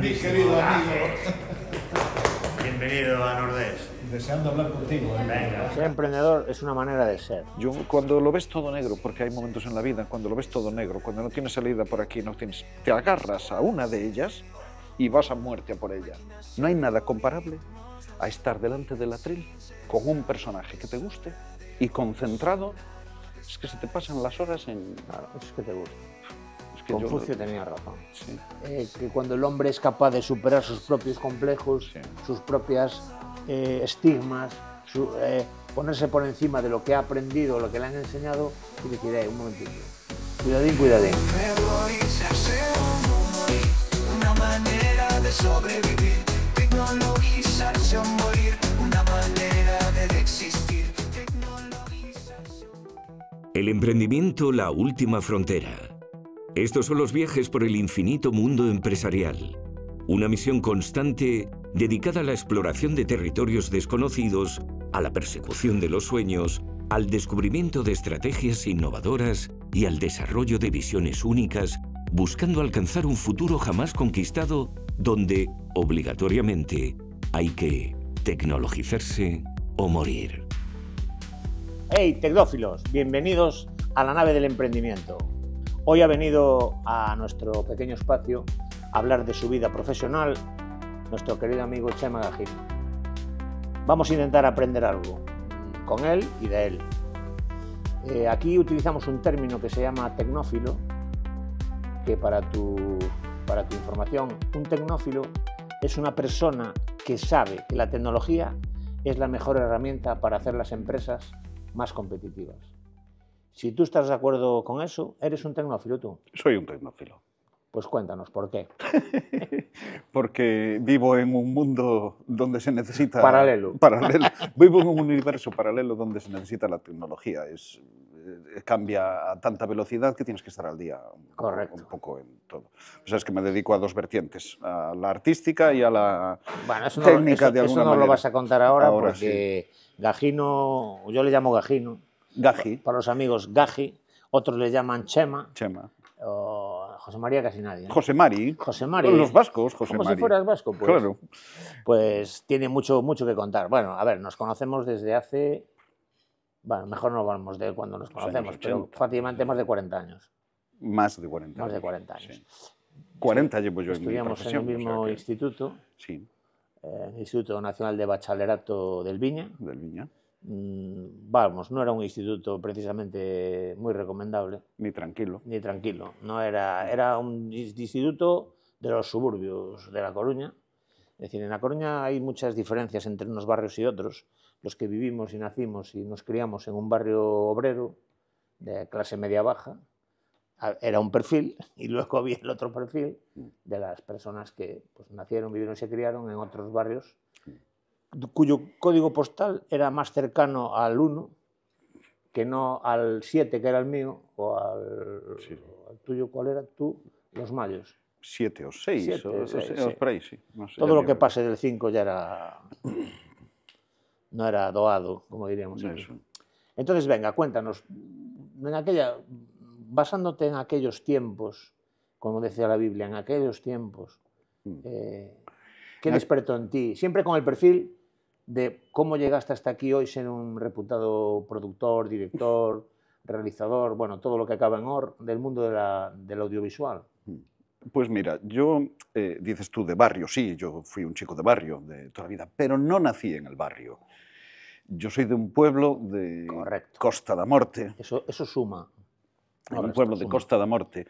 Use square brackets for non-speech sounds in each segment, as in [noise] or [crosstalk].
Mi querido ah, amigo. Eh. Bienvenido a Nordés. Deseando hablar contigo. ¿eh? Ser emprendedor es una manera de ser. Yo cuando lo ves todo negro, porque hay momentos en la vida cuando lo ves todo negro, cuando no tienes salida por aquí, no tienes, te agarras a una de ellas y vas a muerte por ella. No hay nada comparable a estar delante del atril con un personaje que te guste y concentrado, es que se te pasan las horas en... es que te gusta. Confucio tenía razón. Eh, que cuando el hombre es capaz de superar sus propios complejos, sus propias eh, estigmas, eh, ponerse por encima de lo que ha aprendido, lo que le han enseñado, y decir, un momentito, cuidadín, cuidadín. manera de El emprendimiento La Última Frontera estos son los viajes por el infinito mundo empresarial, una misión constante dedicada a la exploración de territorios desconocidos, a la persecución de los sueños, al descubrimiento de estrategias innovadoras y al desarrollo de visiones únicas, buscando alcanzar un futuro jamás conquistado donde, obligatoriamente, hay que tecnologizarse o morir. ¡Hey, tecnófilos! Bienvenidos a la nave del emprendimiento. Hoy ha venido a nuestro pequeño espacio a hablar de su vida profesional nuestro querido amigo Chema Gajín. Vamos a intentar aprender algo con él y de él. Eh, aquí utilizamos un término que se llama tecnófilo, que para tu, para tu información, un tecnófilo es una persona que sabe que la tecnología es la mejor herramienta para hacer las empresas más competitivas. Si tú estás de acuerdo con eso, eres un tecnófilo tú. Soy un tecnófilo. Pues cuéntanos, ¿por qué? [laughs] Porque vivo en un mundo donde se necesita... [laughs] Paralelo. vivo en un universo paralelo donde se necesita la tecnología. Es, eh, cambia a tanta velocidad que tienes que estar al día un poco en todo. O sea, es que me dedico a dos vertientes, a la artística y a la bueno, técnica no, eso, de alguna eso no lo vas a contar ahora, porque Gajino, yo le llamo Gajino, Gaji. Para los amigos, Gaji. Otros le llaman Chema. Chema. O José María casi nadie. ¿eh? José Mari. José Mari. Los vascos, José Como si fueras vasco, pues. Claro. Pues tiene mucho, mucho que contar. Bueno, a ver, nos conocemos desde hace... Bueno, mejor no vamos de cuando nos conocemos, pero fácilmente más de 40 años. Más de 40 años. Más de 40 años. 40 llevo yo en Estudiamos en el mismo instituto. Sí. Eh, instituto Nacional de Bachillerato del Viña. Del Viña. Mm, vamos, no era un instituto precisamente muy recomendable. Ni tranquilo. Ni tranquilo. No era, era un instituto de los suburbios de La Coruña. Es decir, en La Coruña hay muchas diferencias entre unos barrios y otros. Los que vivimos y nacimos y nos criamos en un barrio obrero de clase media-baja, era un perfil [laughs] y luego había el otro perfil mm. de las personas que pues, nacieron, vivieron y se criaron en otros barrios mm cuyo código postal era más cercano al 1 que no al 7, que era el mío, o al, tuyo, ¿cuál era tú? Los mayos. siete o seis, Todo lo que pase del 5 ya era... no era doado, como diríamos. Entonces, venga, cuéntanos, aquella, basándote en aquellos tiempos, como decía la Biblia, en aquellos tiempos, mm. eh, ¿qué despertó en ti? Siempre con el perfil de cómo llegaste hasta aquí hoy ser un reputado productor, director, [laughs] realizador, bueno, todo lo que acaba en OR del mundo de la, del audiovisual? Pues mira, yo, eh, dices tú, de barrio, sí, yo fui un chico de barrio de toda la vida, pero no nací en el barrio. Yo soy de un pueblo de Costa da Morte. Eso, eso suma. un pueblo de Costa da Morte.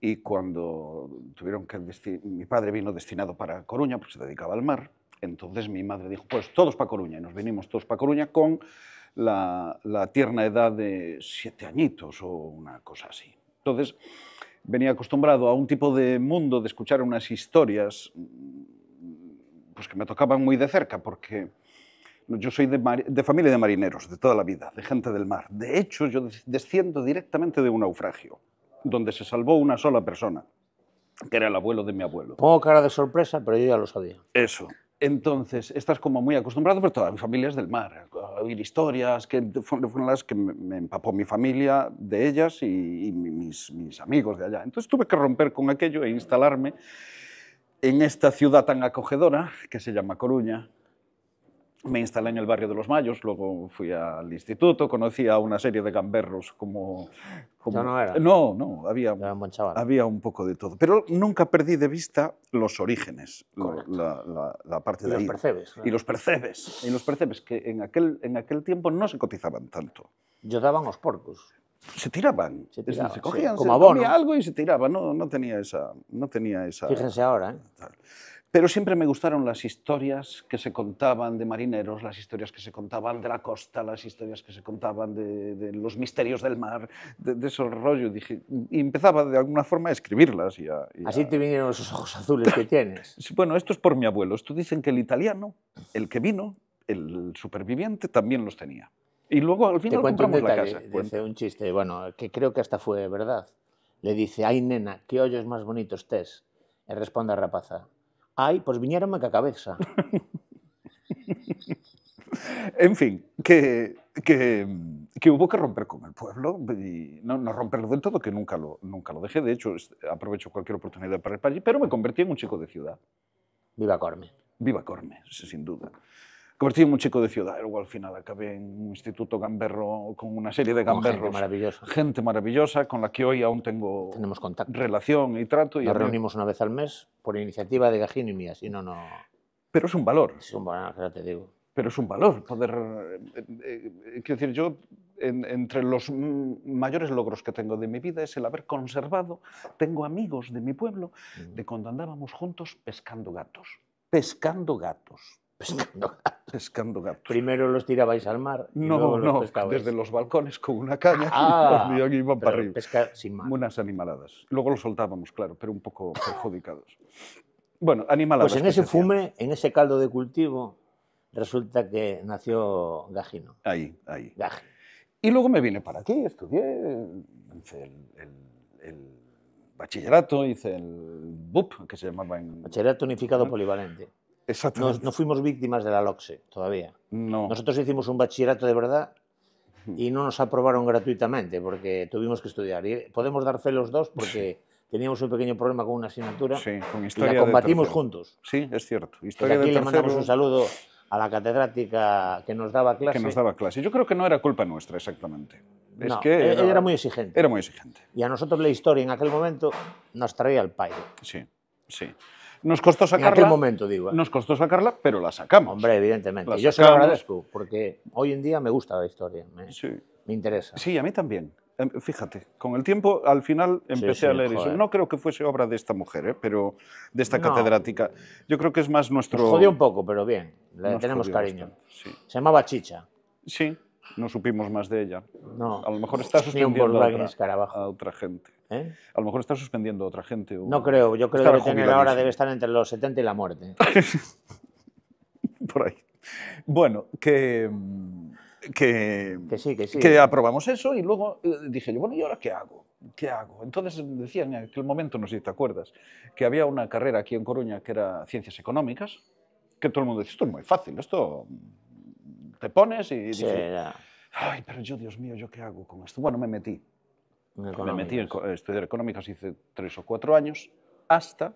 Y cuando tuvieron que... Mi padre vino destinado para Coruña, porque se dedicaba al mar entonces mi madre dijo, pues todos para Coruña. Y nos vinimos todos para Coruña con la, tierna edad de siete añitos o una cosa así. Entonces venía acostumbrado a un tipo de mundo de escuchar unas historias mm, pues que me tocaban muy de cerca porque yo soy de, de familia de marineros de toda la vida, de gente del mar. De hecho, yo desciendo directamente de un naufragio donde se salvó una sola persona que era el abuelo de mi abuelo. Pongo cara de sorpresa, pero yo ya lo sabía. Eso. Entonces, estás como muy acostumbrado, pero toda mi familia es del mar. A oír historias, que fueron las que me empapó mi familia de ellas y, mis, amigos de allá. Entonces tuve que romper con aquello e instalarme en esta ciudad tan acogedora que se llama Coruña, me instalé en el barrio de los Mayos, luego fui al instituto, conocí a una serie de gamberros como... Ya no era. No, no, había, un, había un poco de todo. Pero nunca perdí de vista los orígenes, la, parte de los ahí. Percebes, Y los percebes. Y los percebes, que en aquel, en aquel tiempo no se cotizaban tanto. Yo daban los porcos. Se tiraban. Se, cogían, como se abono. algo y se tiraban. No, no tenía esa... No tenía esa Fíjense ahora, ¿eh? Pero siempre me gustaron las historias que se contaban de marineros, las historias que se contaban de la costa, las historias que se contaban de, los misterios del mar, de, esos rollos. Dije, y empezaba de alguna forma a escribirlas. Así te vinieron esos ojos azules que tienes. [laughs] Bueno, esto es por mi abuelo. ¿Tú dicen que el italiano, el que vino, el superviviente, también los tenía. Y luego al final compramos la casa. Dice un chiste, bueno, que creo que hasta fue verdad. Le dice, ay nena, qué es más bonitos tes. Y responde a Rapaza, Ay, pues viñeronme la cabeza. [laughs] en fin, que, que, hubo que romper con el pueblo no, romperlo del todo, que nunca lo, nunca lo dejé. De hecho, aprovecho cualquier oportunidad para ir para allí, pero me convertí en un chico de ciudad. Viva Corme. Viva Corme, sin duda convertí en un chico de ciudad. Luego al final acabé en un instituto gamberro con una serie de oh, gamberros. gente maravillosa. Gente maravillosa con la que hoy aún tengo relación y trato. Y Nos reunimos una vez al mes por iniciativa de Gajín y mía, no, no... Pero es un valor. Es un valor, ya te digo. Pero es un valor poder... Eh, eh, eh, quiero decir, yo entre los mayores logros que tengo de mi vida es el haber conservado, tengo amigos de mi pueblo, mm. de cuando andábamos juntos pescando gatos. Pescando gatos Pescando gatos. [laughs] Primero los tirabais al mar. no, los pescabais. desde los balcones con una caña ah, [laughs] los iban para arriba. Pescar sin Unas animaladas. Luego los soltábamos, claro, pero un poco perjudicados. Bueno, animaladas. Pues en ese fume, en ese caldo de cultivo, resulta que nació Gajino. Ahí, ahí. Gajino. Y luego me vine para aquí, estudié, hice el, bachillerato, hice el BUP, que se llamaba en... Bachillerato unificado polivalente no fuimos víctimas de la LOCSE todavía. Nosotros hicimos un bachillerato de verdad y no nos aprobaron gratuitamente porque tuvimos que estudiar. Y podemos dar fe los dos porque teníamos un pequeño problema con una asignatura sí, con historia y la combatimos juntos. Sí, es cierto. Historia aquí le mandamos un saludo a la catedrática que nos daba clases. nos daba Yo creo que no era culpa nuestra exactamente. Es que e- era, era muy exigente. Era muy exigente. Y a nosotros la historia en aquel momento nos traía al pairo. Sí, sí. Nos costó sacarla. En momento, digo. ¿eh? Nos costó sacarla, pero la sacamos. Hombre, evidentemente. Yo se lo agradezco, porque hoy en día me gusta la historia. Me, me interesa. Sí, a mí también. Em, fíjate, con el tiempo al final empecé a leer eso. No creo que fuese obra de esta mujer, ¿eh? pero de esta catedrática. Yo creo que es más nuestro. jodió un poco, pero bien. Le tenemos cariño. Se llamaba Chicha. Sí no supimos más de ella. No. A lo mejor está suspendiendo a otra, gente. ¿Eh? A lo mejor está suspendiendo otra gente. No creo, yo creo que ahora debe estar entre los 70 y la muerte. [laughs] Por ahí. Bueno, que, que, que, sí, que, sí. que aprobamos eso y luego eh, dije yo, bueno, ¿y ahora qué hago? ¿Qué hago? Entonces decían en aquel momento, no sé si te acuerdas, que había una carrera aquí en Coruña que era Ciencias Económicas, que todo el mundo dice, esto es muy fácil, esto te pones y dices, ay, pero yo, Dios mío, ¿yo qué hago con esto? Bueno, me metí. Me metí en eh, estudiar económicas hice tres o cuatro años, hasta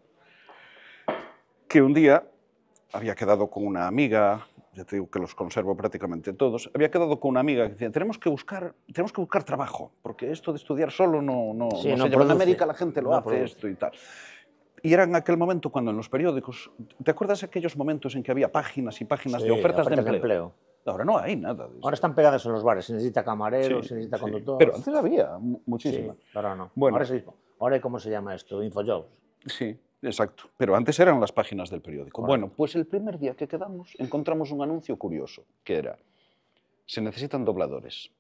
que un día había quedado con una amiga, ya te digo que los conservo prácticamente todos, había quedado con una amiga que decía, tenemos que buscar, tenemos que buscar trabajo, porque esto de estudiar solo no, no, sí, se En América la gente lo hace esto y tal. Y era en aquel momento cuando en los periódicos, ¿te acuerdas aquellos momentos en que había páginas y páginas de ofertas, De empleo. Ahora no hay nada. Ahora están pegadas en los bares, se necesita camarero, se necesita conductor. Pero antes había muchísimas. ahora no. Ahora, es, ahora ¿cómo se llama esto? Infojobs. Sí, exacto. Pero antes eran las páginas del periódico. Bueno, pues el primer día que quedamos encontramos un anuncio curioso, que era, se necesitan dobladores.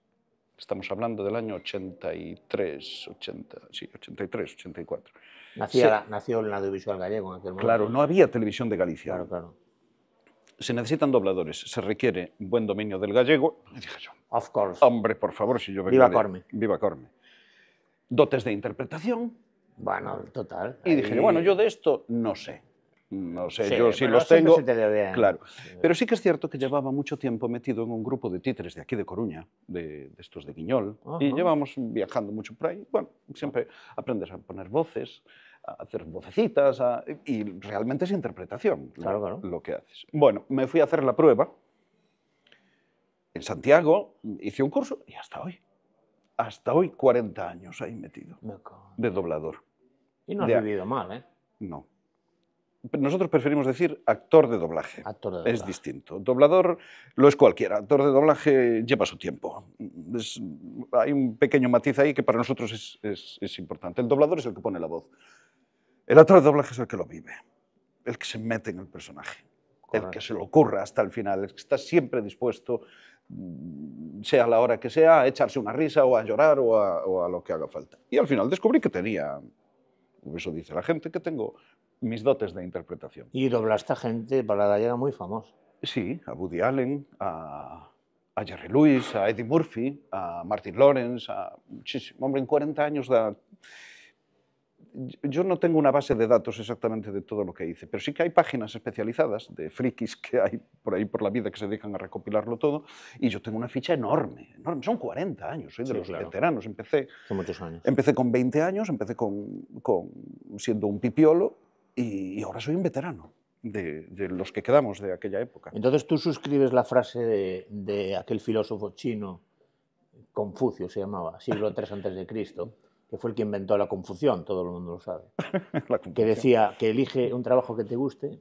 Estamos hablando del año 83, 80, sí, 83, 84. Nació el audiovisual gallego en aquel momento. Claro, no había televisión de Galicia. Claro, claro se necesitan dobladores, se requiere buen dominio del gallego. dije yo, of course. Hombre, por favor, si yo vengo Viva Corme. Viva Corme. Dotes de interpretación. Bueno, total. Y dije, bueno, yo de esto no sé. No sé, yo si los tengo. Se te bien. Claro. Pero sí que es cierto que llevaba mucho tiempo metido en un grupo de títeres de aquí de Coruña, de, estos de Guiñol, y llevamos viajando mucho por ahí. Bueno, siempre aprendes a poner voces, hacer vocecitas y realmente es interpretación lo, que haces. Bueno, me fui a hacer la prueba en Santiago, hice un curso y hasta hoy. Hasta hoy 40 años ahí metido de doblador. Y no has vivido mal, ¿eh? No. Nosotros preferimos decir actor de doblaje. Actor Es distinto. Doblador lo es cualquiera. Actor de doblaje lleva su tiempo. hay un pequeño matiz ahí que para nosotros es, es, importante. El doblador es el que pone la voz. El actor de doblaje es el que lo vive, el que se mete en el personaje, el que se lo ocurra hasta el final, el que está siempre dispuesto, mm, sea la hora que sea, a echarse una risa o a llorar o a, lo que haga falta. Y al final descubrí que tenía, pues eso dice la gente, que tengo mis dotes de interpretación. Y dobla esta gente para la era muy famosa. Sí, a Woody Allen, a, a, Jerry Lewis, a Eddie Murphy, a Martin Lawrence, a muchísimo. Hombre, en 40 años da yo no tengo una base de datos exactamente de todo lo que hice, pero sí que hay páginas especializadas de frikis que hay por ahí por la vida que se dedican a recopilarlo todo, y yo tengo una ficha enorme, son 40 años, soy de los veteranos, empecé, empecé con 20 años, empecé con, siendo un pipiolo, y, ahora soy un veterano. De, los que quedamos de aquella época. Entonces tú suscribes la frase de, aquel filósofo chino, Confucio se llamaba, siglo III antes de Cristo, que fue el que inventó la confusión, todo el mundo lo sabe, [laughs] que decía que elige un trabajo que te guste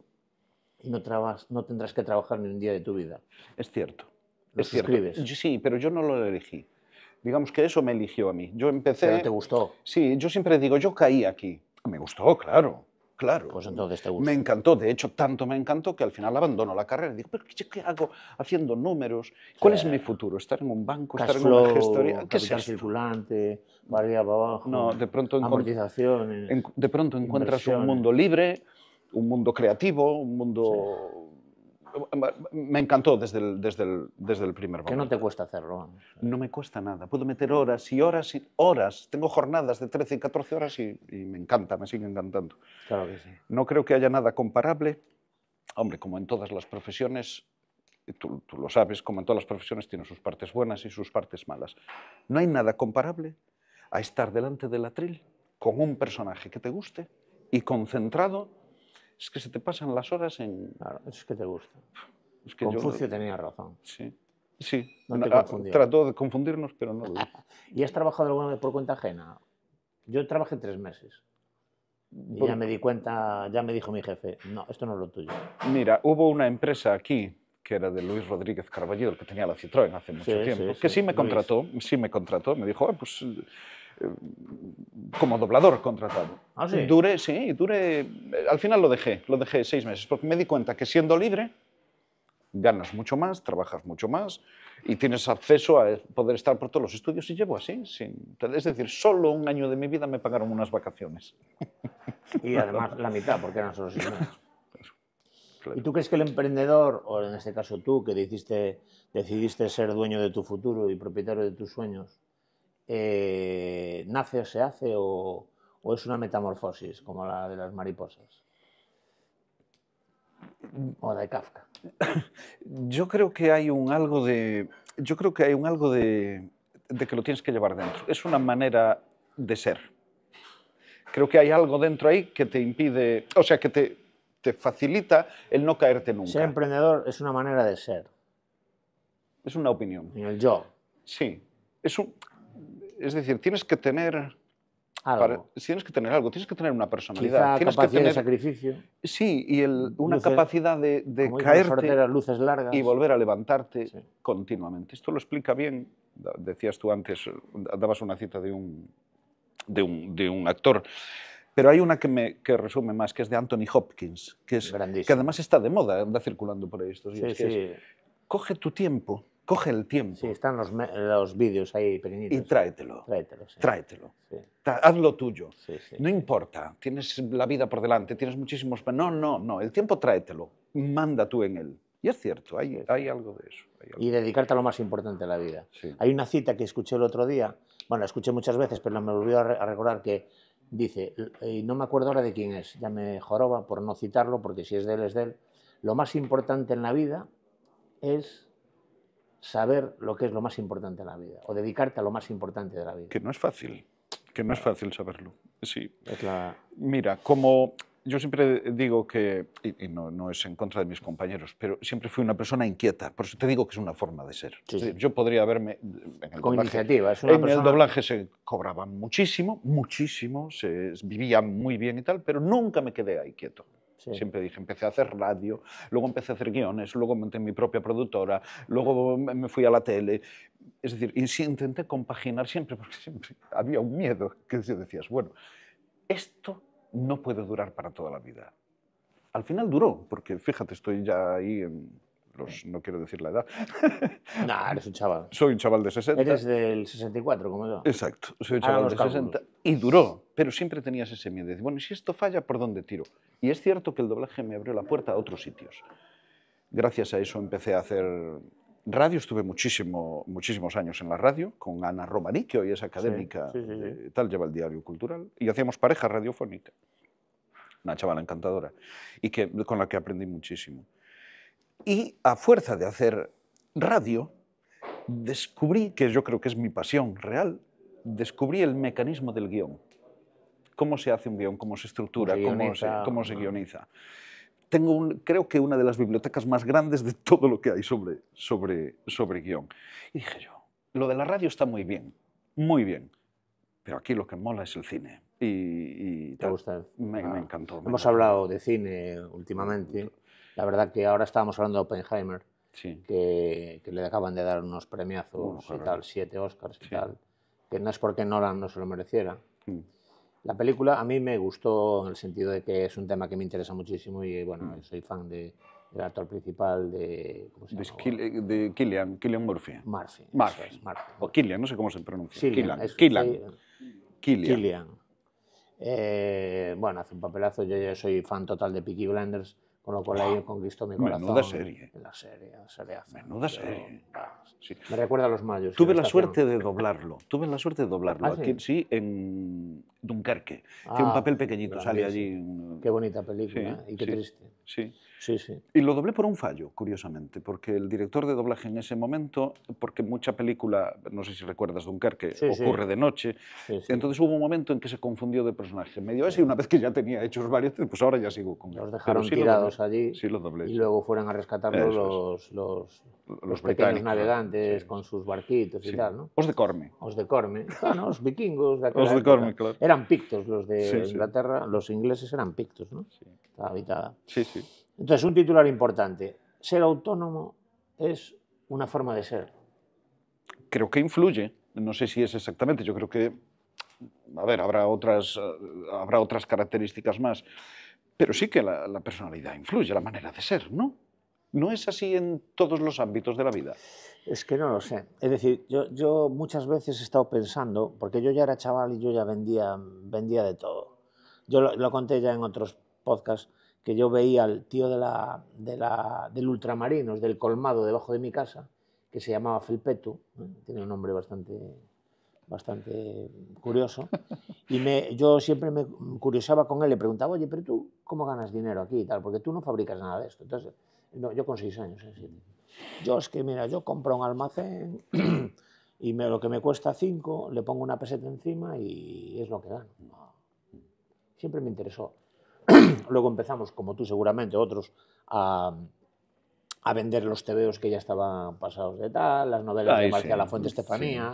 y no, trabas, no tendrás que trabajar ni un día de tu vida. Es cierto. Lo es Cierto. sí, pero yo no lo elegí. Digamos que eso me eligió a mí. Yo empecé... te gustó. Sí, yo siempre digo, yo caí aquí. Me gustó, claro. Claro. Pues entonces te Me encantó, de hecho, tanto me encantó que al final abandono la carrera y digo, qué, hago haciendo números? ¿Cuál es mi futuro? ¿Estar en un banco? ¿Estar en una gestoría? ¿Qué es circulante, variable abajo, no, de pronto amortizaciones. de pronto encuentras un mundo libre, un mundo creativo, un mundo me encantó desde el, desde desde el primer momento. ¿Qué no te cuesta hacerlo? No me cuesta nada. Puedo meter horas y horas y horas. Tengo jornadas de 13 y 14 horas y, me encanta, me sigue encantando. Claro que No creo que haya nada comparable. Hombre, como en todas las profesiones, tú, tú lo sabes, como en todas las profesiones tiene sus partes buenas y sus partes malas. No hay nada comparable a estar delante del atril con un personaje que te guste y concentrado es que se te pasan las horas en... Claro, es que te gusta. Es que Confucio tenía razón. Sí. Sí, no ah, trató de confundirnos, pero no [laughs] ¿Y has trabajado alguna vez por cuenta ajena? Yo trabajé tres meses. Y ya me di cuenta, ya me dijo mi jefe, no, esto no es lo tuyo. Mira, hubo una empresa aquí, que era de Luis Rodríguez Carballido, que tenía la Citroën hace mucho tiempo, que sí, me contrató, sí me contrató, me dijo, ah, pues eh, como doblador contratado. ¿Ah, sí? Dure, dure, eh, al final lo dejé, lo dejé seis meses, porque me di cuenta que siendo libre ganas mucho más, trabajas mucho más y tienes acceso a poder estar por todos los estudios y llevo así. Sin, es decir, solo un año de mi vida me pagaron unas vacaciones. Y además la mitad, porque eran solo seis meses. [laughs] ¿Y tú crees que el emprendedor, o en este caso tú, que decidiste, decidiste ser dueño de tu futuro y propietario de tus sueños, eh, nace o se hace o, es una metamorfosis como la de las mariposas? O de Kafka. [coughs] Yo creo que hay un algo de. Yo creo que hay un algo de, que lo tienes que llevar dentro. Es una manera de ser. Creo que hay algo dentro ahí que te impide, o sea, que te, facilita el no caerte nunca. Ser emprendedor es una manera de ser. Es una opinión. En el yo. Sí. Es un, es decir, tienes que tener tienes que tener algo, tienes que tener una personalidad. tienes que tener de sacrificio. Sí, y una capacidad de, de caerte luces largas. y volver a levantarte continuamente. Esto lo explica bien, decías tú antes, dabas una cita de un, de un, actor. Pero hay una que, me, que resume más, que es de Anthony Hopkins, que, es, que además está de moda, anda circulando por ahí estos días. coge tu tiempo, coge el tiempo. Sí, están los, los vídeos ahí pequeñitos. Y tráetelo. Tráetelo. Sí. Tráetelo. Hazlo tuyo. Sí, no importa, tienes la vida por delante, tienes muchísimos... No, no, no, el tiempo tráetelo, manda tú en él. Y es cierto, hay, hay algo de eso. Y dedicarte a lo más importante de la vida. Hay una cita que escuché el otro día, bueno, la escuché muchas veces, pero me volvió a recordar que dice, y no me acuerdo ahora de quién es, ya me joroba por no citarlo, porque si es de él, es de él, lo más importante en la vida es saber lo que es lo más importante de la vida o dedicarte a lo más importante de la vida. Que no es fácil, que no es fácil saberlo. Sí. Mira, como yo siempre digo que, y, no, es en contra de mis compañeros, pero siempre fui una persona inquieta, por eso te digo que es una forma de ser. Yo podría haberme... el Con doblaje, iniciativa, En el doblaje se cobraba muchísimo, muchísimo, se vivía muy bien y tal, pero nunca me quedé ahí quieto. Siempre dije, empecé a hacer radio, luego empecé a hacer guiones, luego monté mi propia productora, luego me fui a la tele. Es decir, intenté compaginar siempre, porque siempre había un miedo que decías, bueno, esto no puede durar para toda la vida. Al final duró, porque fíjate, estoy ya ahí en no quiero decir la edad. eres un chaval. [laughs] Soy un chaval de 60. Eres del 64, como yo. Exacto, soy un chaval de 60. Y duró, pero siempre tenías ese miedo. De, bueno, ¿y si esto falla, por dónde tiro? Y es cierto que el doblaje me abrió la puerta a otros sitios. Gracias a eso empecé a hacer radio, estuve muchísimo, muchísimos años en la radio con Ana Romaní, que hoy es académica, tal, lleva el diario cultural, y hacíamos pareja radiofónica. Una chavala encantadora, y que, con la que aprendí muchísimo. Y a fuerza de hacer radio, descubrí, que yo creo que es mi pasión real, descubrí el mecanismo del guión. Cómo se hace un guión, cómo se estructura, cómo, se, guioniza. Tengo un, creo que una de las bibliotecas más grandes de todo lo que hay sobre, sobre, sobre guión. Y dije yo, lo de la radio está muy bien, muy bien, pero aquí lo que mola es el cine. Y, ¿Te gusta? Me, me ah. encantó. hemos hablado de cine últimamente. La verdad que ahora estábamos hablando de Oppenheimer, que, le acaban de dar unos premiazos y tal, siete Oscars y tal, que no es porque Nolan no se lo mereciera. Mm. La película a mí me gustó en el sentido de que es un tema que me interesa muchísimo y bueno, mm. soy fan de, del actor principal de... ¿cómo se llama? De, Killian, Killian Murphy. Murphy. Murphy. O Killian, no sé cómo se pronuncia. Killian. Killian. Eh, bueno, hace un papelazo. Yo, yo soy fan total de Peaky Blinders con lo cual ahí conquistó mi corazón. Menuda serie. La serie, serie Menuda serie. Me recuerda a los mayos. Tuve la suerte de doblarlo. Tuve la suerte de doblarlo. ¿Ah, sí? sí, en Dunkerque. Tiene un ah, papel pequeñito, sale allí. Qué bonita película ¿eh? y qué triste. Sí. Y lo doblé por un fallo, curiosamente, porque el director de doblaje en ese momento, porque mucha película, no sé si recuerdas Dunkerque, que ocurre de noche, entonces hubo un momento en que se confundió de personaje. Me dio así una vez que ya tenía hechos varios, pues ahora ya sigo con Los dejaron tirados allí y luego fueron a rescatarlos los, los, pequeños navegantes con sus barquitos y tal, ¿no? Os de Corme. Os de Corme. Ah, no los vikingos de Os de Corme, claro. Eran pictos los de Inglaterra, los ingleses eran pictos, ¿no? Sí. Estaba habitada. Sí, sí. Entonces, un titular importante. Ser autónomo es una forma de ser. Creo que influye. No sé si es exactamente. Yo creo que, a ver, habrá otras, eh, habrá otras características más. Pero sí que la, personalidad influye, la manera de ser, ¿no? ¿No es así en todos los ámbitos de la vida? Es que no lo sé. Es decir, yo, muchas veces he estado pensando, porque yo ya era chaval y yo ya vendía, de todo. Yo lo conté ya en otros podcasts que yo veía al tío de la, del Ultramarinos, del colmado debajo de mi casa, que se llamaba Felpetu, ¿eh? tiene un nombre bastante, bastante curioso, [laughs] y yo siempre me curiosaba con él, le preguntaba, oye, pero tú, ¿cómo ganas dinero aquí y tal? Porque tú no fabricas nada de esto. Entonces, yo con seis años, ¿eh? Yo es que, mira, yo compro un almacén [clears throat] y me, lo que me cuesta cinco, le pongo una peseta encima y es lo que gano. Siempre me interesó. [clears throat] Luego empezamos, como tú seguramente, otros a, a vender los tebeos que ya estaban pasados de tal, las novelas de Marcia La Fuente Estefanía,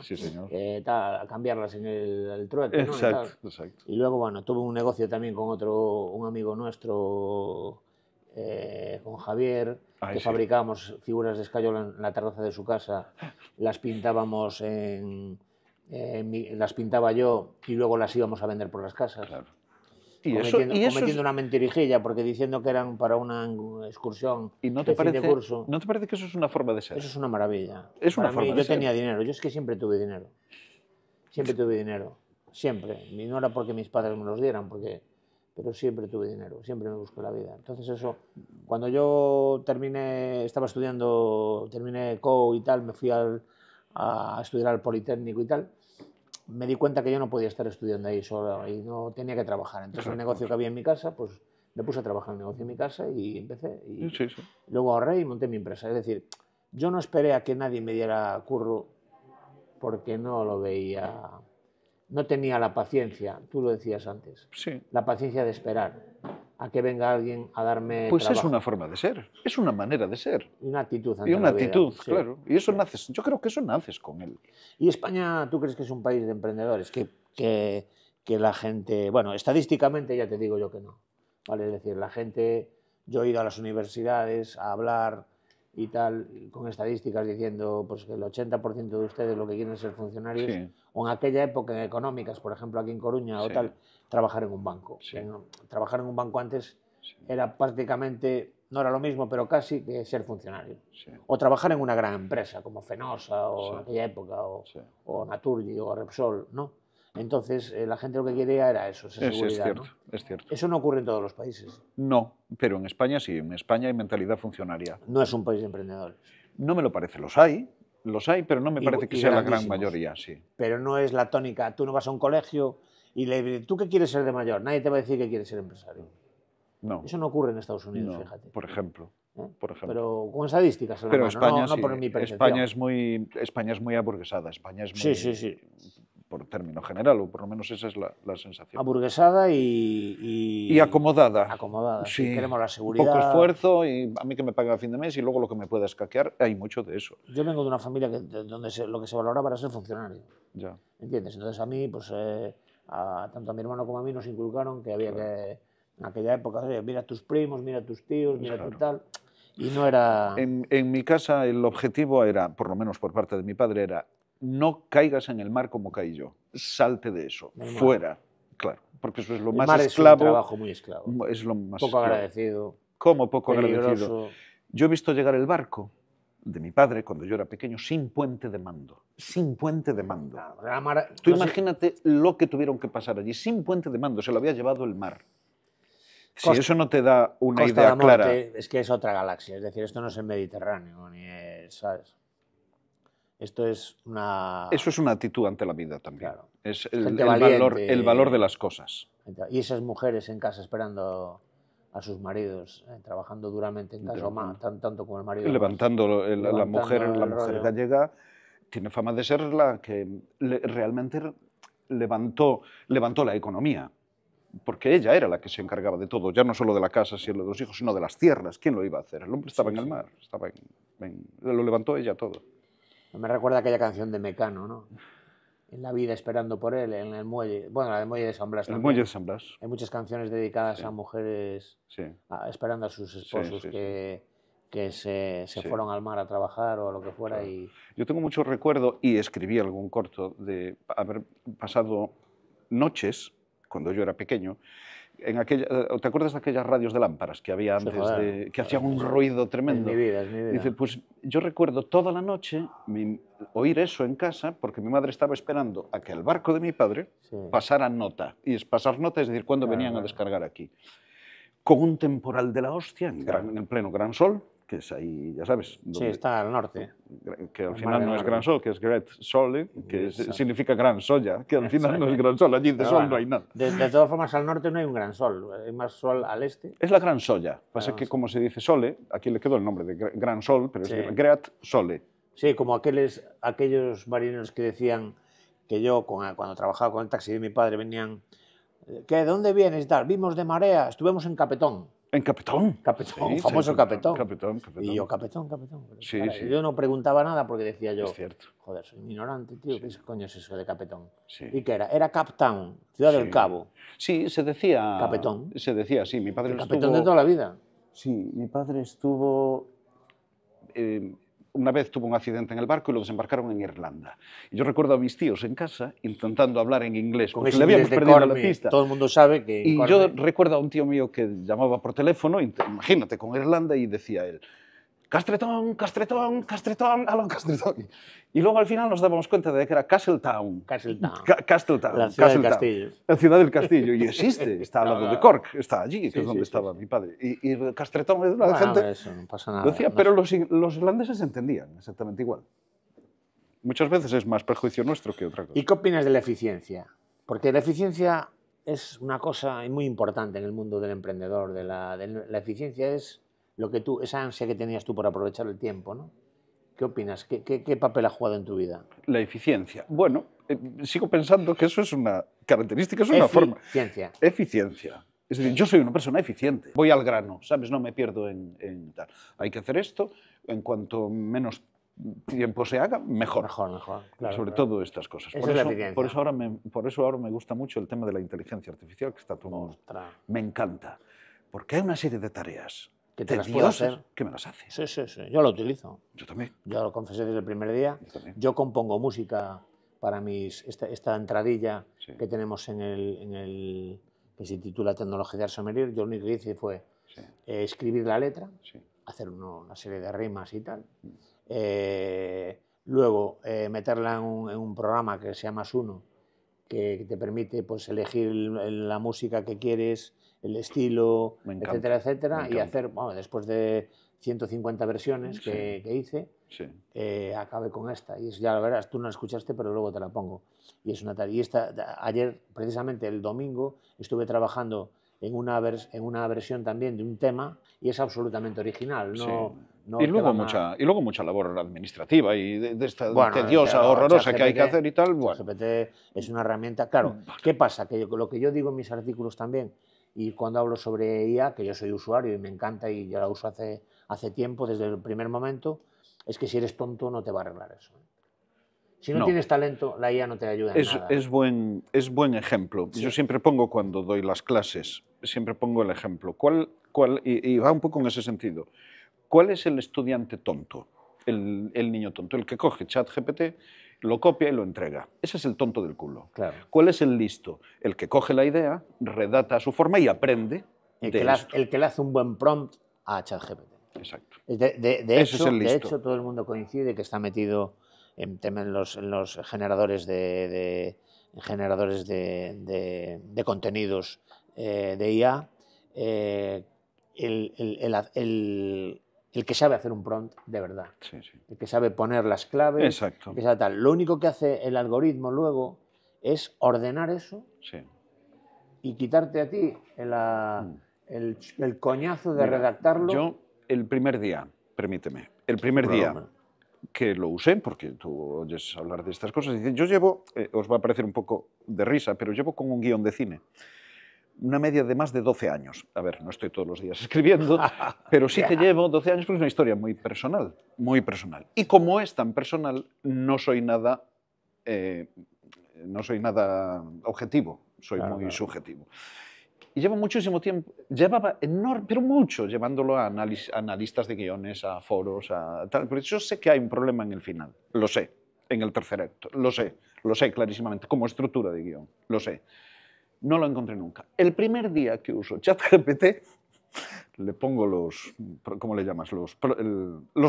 eh, tal, a cambiarlas en el, trueque. Exacto, y, exacto. y luego, bueno, tuve un negocio también con otro, un amigo nuestro, eh, con Javier, que fabricábamos figuras de escayola en la terraza de su casa, las pintábamos en... las pintaba yo y luego las íbamos a vender por las casas cometiendo, y eso una mentirijilla porque diciendo que eran para una excursión ¿Y no te, de parece, de curso. ¿No te parece que eso es una forma de ser? Eso es una maravilla. Es una forma Yo tenía dinero, yo es que siempre tuve dinero. Siempre tuve dinero, siempre. Y no era porque mis padres me los dieran, porque pero siempre tuve dinero, siempre me busqué la vida. Entonces eso, cuando yo terminé, estaba estudiando, terminé CO y tal, me fui a estudiar al Politécnico y tal, me di cuenta que yo no podía estar estudiando ahí solo y no tenía que trabajar. Entonces el negocio que había en mi casa, pues me puse a trabajar el negocio en mi casa y empecé. Y Luego ahorré y monté mi empresa. Es decir, yo no esperé a que nadie me diera curro porque no lo veía, no tenía la paciencia, tú lo decías antes, sí. la paciencia de esperar a que venga alguien a darme. Pues es una forma de ser, es una manera de ser. Y una actitud. Ante y una actitud, claro. Y eso naces, yo creo que eso naces con él. ¿Y España, tú crees que es un país de emprendedores? Que, que, la gente. Bueno, estadísticamente ya te digo yo que no. ¿vale? Es decir, la gente. Yo he ido a las universidades a hablar y tal, con estadísticas diciendo pues, que el 80% de ustedes lo que quieren es ser funcionarios, o en aquella época económicas, por ejemplo aquí en Coruña o tal, trabajar en un banco. trabajar en un banco antes era prácticamente, no era lo mismo, pero casi que ser funcionario. O trabajar en una gran empresa como Fenosa o en aquella época, o, o, o Repsol, ¿no? Entonces, eh, la gente lo que quería era eso, esa Es cierto, es cierto. Eso no ocurre en todos los países. No, pero en España sí, en España hay mentalidad funcionaria. No es un país de emprendedores. No me lo parece, los hay, los hay, pero no me parece que sea la gran mayoría, sí. Pero no es la tónica. Tú no vas a un colegio y ¿tú qué quieres ser de mayor? Nadie te va a decir que quieres ser empresario. No. Eso no ocurre en Estados Unidos, fíjate. Por ejemplo. ¿Eh? Por ejemplo. Pero con estadísticas, Pero España, no, por mi España es muy España es muy aburguesada. España es muy, sí, sí, sí. Por término general, o por lo menos esa es la, sensación. Aburguesada y, y, acomodada. Acomodada. queremos la seguridad. Poco esfuerzo y a mí que me pague a fin de mes y luego lo que me pueda escaquear, hay mucho de eso. Yo vengo de una familia donde lo que se valora para ser funcionario. Ya. ¿Entiendes? Entonces a mí, pues. Eh, tanto a mi hermano como a mí nos inculcaron que había que, en aquella época, mira a tus primos, mira a tus tíos, mira a tu tal. Y no era... En, mi casa el objetivo era, por lo menos por parte de mi padre, era no caigas en el mar como caí yo, salte de eso, fuera, claro, porque eso es lo más esclavo. Es un trabajo muy esclavo. Es lo más poco agradecido. ¿Cómo poco agradecido? Yo he visto llegar el barco de mi padre cuando yo era pequeño sin puente de mando. Sin puente de mando. Ah, Tú imagínate lo que tuvieron que pasar allí. Sin puente de mando, se lo había llevado el mar. si eso no te da una idea clara. Es que es otra galaxia, es decir, esto no es el Mediterráneo, ni es, ¿sabes? Esto es una. Eso es una actitud ante la vida también. Es valor, el valor de las cosas. Y esas mujeres en casa esperando a sus maridos, eh, trabajando duramente en casa, tanto como el marido. Levantando, la mujer, la mujer gallega tiene fama de ser la que realmente levantó, levantó la economía, porque ella era la que se encargaba de todo, ya no solo de la casa, sino de los hijos, sino de las tierras. ¿Quién lo iba a hacer? El hombre estaba en el mar, estaba lo levantó ella todo. Me recuerda aquella canción de Mecano, ¿no? en la vida esperando por él, en el muelle, bueno, el muelle de San Blas. El muelle de San Blas. Hay muchas canciones dedicadas a mujeres esperando a sus esposos que, que, se, se fueron al mar a trabajar o lo que fuera. Y... Yo tengo mucho recuerdo y escribí algún corto de haber pasado noches, cuando yo era pequeño, eh, ¿te acuerdas de aquellas radios de lámparas que había antes, que hacían un ruido tremendo? mi vida, mi vida. Dice, pues yo recuerdo toda la noche oír eso en casa porque mi madre estaba esperando a que el barco de mi padre pasara nota. Y es pasar nota, es decir, cuando venían a descargar aquí. Con un temporal de la hostia, en, pleno gran sol, que ahí, ya sabes. sí, está al norte. Que al final no es Gran Sol, que es Great Sol, ¿eh? que significa Gran Soya, que al final no es Gran Sol, allí de sol no hay nada. De, todas formas, al norte no hay un Gran Sol, hay más sol al este. Es la Gran Soya, pasa ah, que como se dice Sole, aquí le quedó el nombre de Gran Sol, pero es Great Sole. Sí, como aquellos, aquellos marineros que decían que yo cuando trabajaba con el taxi de mi padre venían, que ¿de dónde vienes? Tal, vimos de marea, estuvimos en Capetón. En Capetón. Capetón, famoso Capetón. Capetón, Capetón. Y yo, Capetón, Capetón. Yo no preguntaba nada porque decía yo, es cierto. joder, soy ignorante, tío, ¿qué coño es eso de Capetón? ¿Y qué era? Era Cap Ciudad del Cabo. Sí, se decía... Capetón. Se decía, sí, mi padre estuvo... Capetón de toda la vida. Sí, mi padre estuvo... Eh, una vez tuvo un accidente en el barco y lo desembarcaron en Irlanda. Y yo recuerdo a mis tíos en casa intentando hablar en inglés, porque le habíamos perdido la pista. Todo el mundo sabe que... Y yo recuerdo a un tío mío que llamaba por teléfono, imagínate, con Irlanda, y decía él, Castretón, Castretón, Castretón, aló, Castretón. Y luego al final nos dábamos cuenta de que era Castletown. Castletown. Castletown. La ciudad del castillo. La ciudad del castillo. Y existe, [laughs] está al lado de Cork, está allí, que es donde estaba mi padre. Y, y Castretón, la bueno, gente... Eso, no pasa nada. Decía, pero los, los irlandeses entendían exactamente igual. Muchas veces es más perjuicio nuestro que otra cosa. ¿Y qué opinas de la eficiencia? Porque la eficiencia es una cosa muy importante en el mundo del emprendedor. De la, de la eficiencia es lo que tú, esa ansia que tenías tú por aprovechar el tiempo, ¿no? ¿Qué opinas? ¿Qué, papel ha jugado en tu vida? La eficiencia. Bueno, eh, sigo pensando que eso es una característica, es una forma. Eficiencia. Eficiencia. Es decir, yo soy una persona eficiente. Voy al grano, ¿sabes? No me pierdo en, en tal. Hay que hacer esto. En cuanto menos tiempo se haga, mejor. Mejor, mejor. Sobre todo estas cosas. Por eso, por, eso, ahora por eso ahora me gusta mucho el tema de la inteligencia artificial que está todo... Me encanta. Porque hay una serie de tareas que te las puedo hacer. Que me las hace. Sí, sí, sí. Yo lo utilizo. Yo también. Yo lo confesé desde el primer día. Yo, compongo música para mis, esta, esta entradilla que tenemos en el, que se titula Tecnología de Arsomerir, yo lo único que hice fue eh, escribir la letra, hacer una serie de rimas y tal, mm. eh, luego eh, meterla en un, programa que se llama Suno, que, te permite pues, elegir la música que quieres, el estilo, etcétera, etcétera, y hacer, bueno, después de 150 versiones que, hice, eh, acabe con esta. Y es, ya la verás, tú no la escuchaste, pero luego te la pongo. Y es una tarea Y esta, ayer, precisamente el domingo, estuve trabajando en una, en una versión también de un tema y es absolutamente original. No, y, luego mucha, y luego mucha labor administrativa y de, esta tediosa, horrorosa que hay que hacer y tal. Bueno. GPT es una herramienta. Claro, ¿qué pasa? Que lo que yo digo en mis artículos también y cuando hablo sobre IA, que yo soy usuario y me encanta y ya la uso hace, hace tiempo, desde el primer momento, es que si eres tonto no te va a arreglar eso. ¿eh? Si no, tienes talento, la IA no te ayuda. En es, nada. es, buen, es buen ejemplo. Yo siempre pongo cuando doy las clases, siempre pongo el ejemplo. ¿Cuál, cuál, y, va un poco en ese sentido. ¿Cuál es el estudiante tonto? El, el niño tonto, el que coge chat lo copia y lo entrega. Ese es el tonto del culo. ¿Cuál es el listo? El que coge la idea, redata su forma y aprende. El, que, Le, el que hace un buen prompt a ChatGPT. Exacto. De, hecho, todo el mundo coincide que está metido en, los, los, generadores de, generadores de, contenidos eh, de IA. Eh, el, el que sabe hacer un prompt de verdad, el que sabe poner las claves, Exacto. tal. Lo único que hace el algoritmo luego es ordenar eso y quitarte a ti el, ah, mm. el, coñazo de redactarlo. Yo, el primer día, permíteme, el primer día que lo usé, porque tú oyes hablar de estas cosas, yo llevo, eh, os va a parecer un poco de risa, pero llevo con un guión de cine una media de más de 12 años. A ver, no estoy todos los días [laughs] escribiendo, pero sí que llevo 12 años porque es una historia muy personal, muy personal. Y como es tan personal, no soy nada, eh, no soy nada objetivo, soy muy subjetivo. Y llevo muchísimo tiempo, llevaba enorme, pero mucho, llevándolo a analistas de guiones, a foros, a tal. porque yo sé que hay un problema en el final, lo sé, en el tercer acto, lo sé, lo sé clarísimamente, como estructura de guión, lo sé no lo encontré nunca. El primer día que uso ChatGPT, le pongo los, ¿cómo le llamas? Los,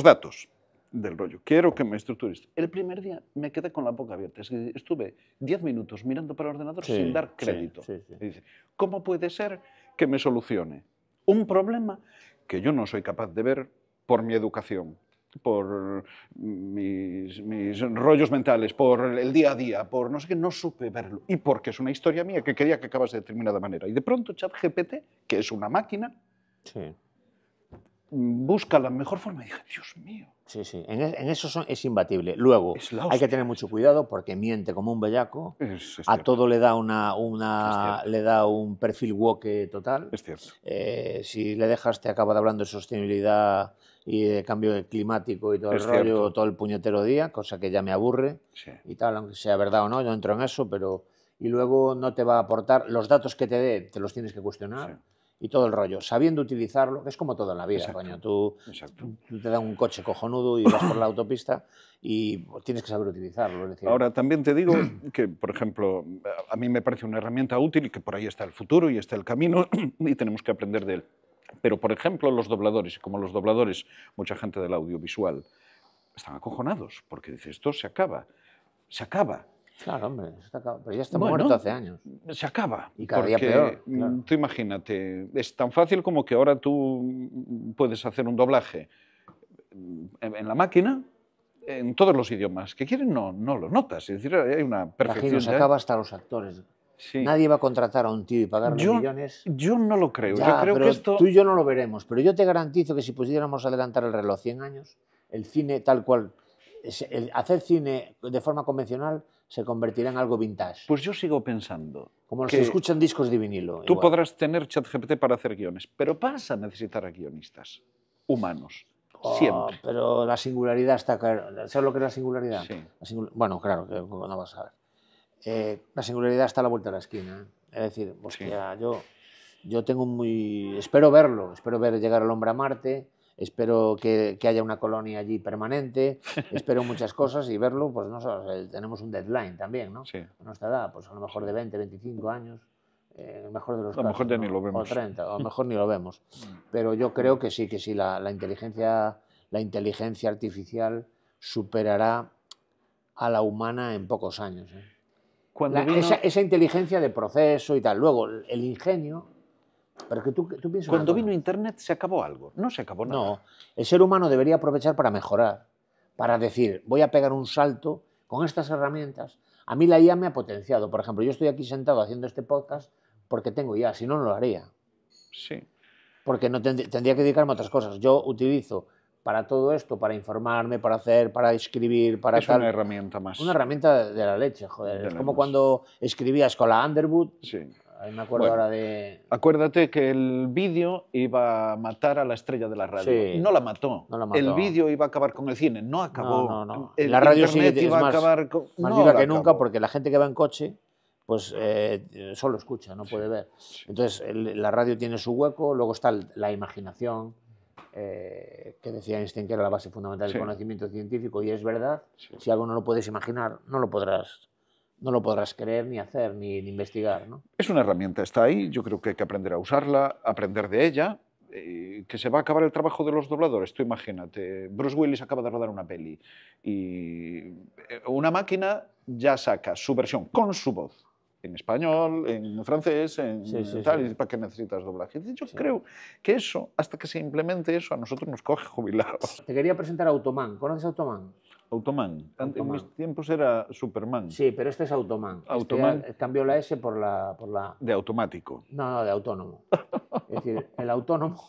datos del rollo. Quiero que me estructures. El primer día me quedé con la boca abierta. estuve diez minutos mirando para el ordenador sin dar crédito. dice, ¿Cómo puede ser que me solucione un problema que yo no soy capaz de ver por mi educación, por mis, rollos mentales, por el día a día, por no sé qué, no supe verlo. Y porque es una historia mía que quería que acabase de determinada manera. Y de pronto ChatGPT, que es una máquina, busca la mejor forma. Y dije, Dios mío. Sí, sí, en, eso es imbatible. Luego, hay que tener mucho cuidado porque miente como un bellaco, a todo le da, una, una le da un perfil woke total. Es cierto. Eh, si le dejas, te acaba de hablando de sostenibilidad y de cambio climático y todo el rollo todo el puñetero día, cosa que ya me aburre y tal, aunque sea verdad o no, yo entro en eso, pero y luego no te va a aportar los datos que te dé, te los tienes que cuestionar. Y todo el rollo, sabiendo utilizarlo, que es como todo en la vida, Exacto. Tú, te dan un coche cojonudo y vas por la autopista y tienes que saber utilizarlo. Ahora, también te digo que, por ejemplo, a mí me parece una herramienta útil y que por ahí está el futuro y está el camino [clears throat] y tenemos que aprender de él. Pero, por ejemplo, los dobladores, como los dobladores, mucha gente del audiovisual, están acojonados, porque dice, esto se acaba, se acaba. Claro, hombre, se acaba. pero ya está muerto hace años. Se acaba. Y cada peor. Mm, tú imagínate, es tan fácil como que ahora tú puedes hacer un doblaje mm, en la máquina, en todos los idiomas que quieren, no, no lo notas. Es decir, hay una perfección. se acaba hasta los actores. Nadie va a contratar a un tío y pagarle millones. Yo no lo creo. Tú y yo no lo veremos, pero yo te garantizo que si pudiéramos adelantar el reloj 100 años, el cine tal cual, el hacer cine de forma convencional se convertirá en algo vintage. Pues yo sigo pensando. Como los que escuchan discos de vinilo. Tú podrás tener ChatGPT para hacer guiones, pero vas a necesitar a guionistas humanos. Oh, siempre. Pero la singularidad está. ¿Sabes lo que es la singularidad? Sí. Bueno, claro, que no vas a ver. Eh, la singularidad está a la vuelta de la esquina. ¿eh? Es decir, yo, yo tengo muy... Espero verlo, espero ver llegar el hombre a Marte, espero que, haya una colonia allí permanente, [laughs] espero muchas cosas y verlo, pues no sé, tenemos un deadline también, ¿no? Sí. A nuestra edad, pues a lo mejor de 20, 25 años, eh, mejor de los a lo mejor ni lo vemos. mejor ni lo vemos. Mm. Pero yo creo que sí, que sí, la, inteligencia, la inteligencia artificial superará a la humana en pocos años. ¿eh? esa, esa, inteligencia de proceso y tal. Luego, el ingenio. Pero que tú, tú piensas Cuando vino Internet se acabó algo. No se acabó nada. No. El ser humano debería aprovechar para mejorar. Para decir, voy a pegar un salto con estas herramientas. A mí la IA me ha potenciado. Por ejemplo, yo estoy aquí sentado haciendo este podcast porque tengo IA. Si no, no lo haría. Sí. Porque no tendría que dedicarme a otras cosas. Yo utilizo para todo esto, para informarme, para hacer, para escribir, para... Es una herramienta más. Una herramienta de la leche, joder. es como cuando escribías con la Underwood. Sí. Ahí me acuerdo ahora de... Acuérdate que el vídeo iba a matar a la estrella de la radio. Sí. No, la mató. El vídeo iba a acabar con el cine. No acabó. No, no, el la radio iba a acabar con... Más viva que nunca porque la gente que va en coche pues eh, solo escucha, no puede ver. Entonces, la radio tiene su hueco, luego está la imaginación, eh, que decía Einstein que era la base fundamental del conocimiento científico y es verdad, si algo no lo puedes imaginar, no lo podrás no lo podrás creer ni hacer ni, investigar. ¿no? Es una herramienta, está ahí, yo creo que hay que aprender a usarla, aprender de ella, eh, que se va a acabar el trabajo de los dobladores. Tú imagínate, Bruce Willis acaba de rodar una peli y eh, una máquina ya saca su versión con su voz en español, en francés, en tal, y ¿para qué necesitas doblaje? Yo creo que eso, hasta que se implemente eso, a nosotros nos coge jubilados. [laughs] Te quería presentar a Automán. ¿Conoces a Automán? Automan. En mis tiempos era Superman. Sí, pero este es Automán. Este Automan. cambió la S por la, De automático. No, no, de autónomo. [laughs] es decir, el autónomo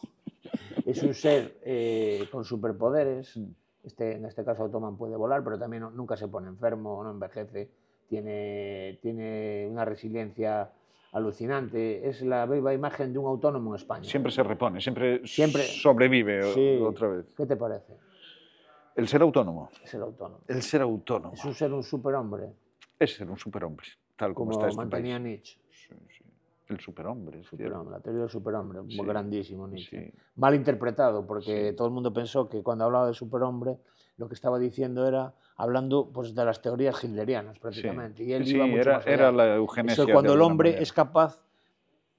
es un ser eh, con superpoderes. Mm. Este, en este caso Automán puede volar, pero también nunca se pone enfermo, no envejece tiene, tiene una resiliencia alucinante. Es la viva imagen de un autónomo en España. Siempre se repone, siempre, sobrevive eh, otra vez. ¿Qué te parece? El ser autónomo. El ser autónomo. El ser autónomo. Es un ser un superhombre. Es ser un superhombre, tal como, está este mantenía país. Nietzsche. El superhombre. la teoría del superhombre, grandísimo Nietzsche. Mal interpretado, porque todo el mundo pensó que cuando hablaba de superhombre lo que estaba diciendo era hablando pues, de las teorías hitlerianas prácticamente. y él iba mucho más allá. era la eugenesia. cuando el hombre es capaz,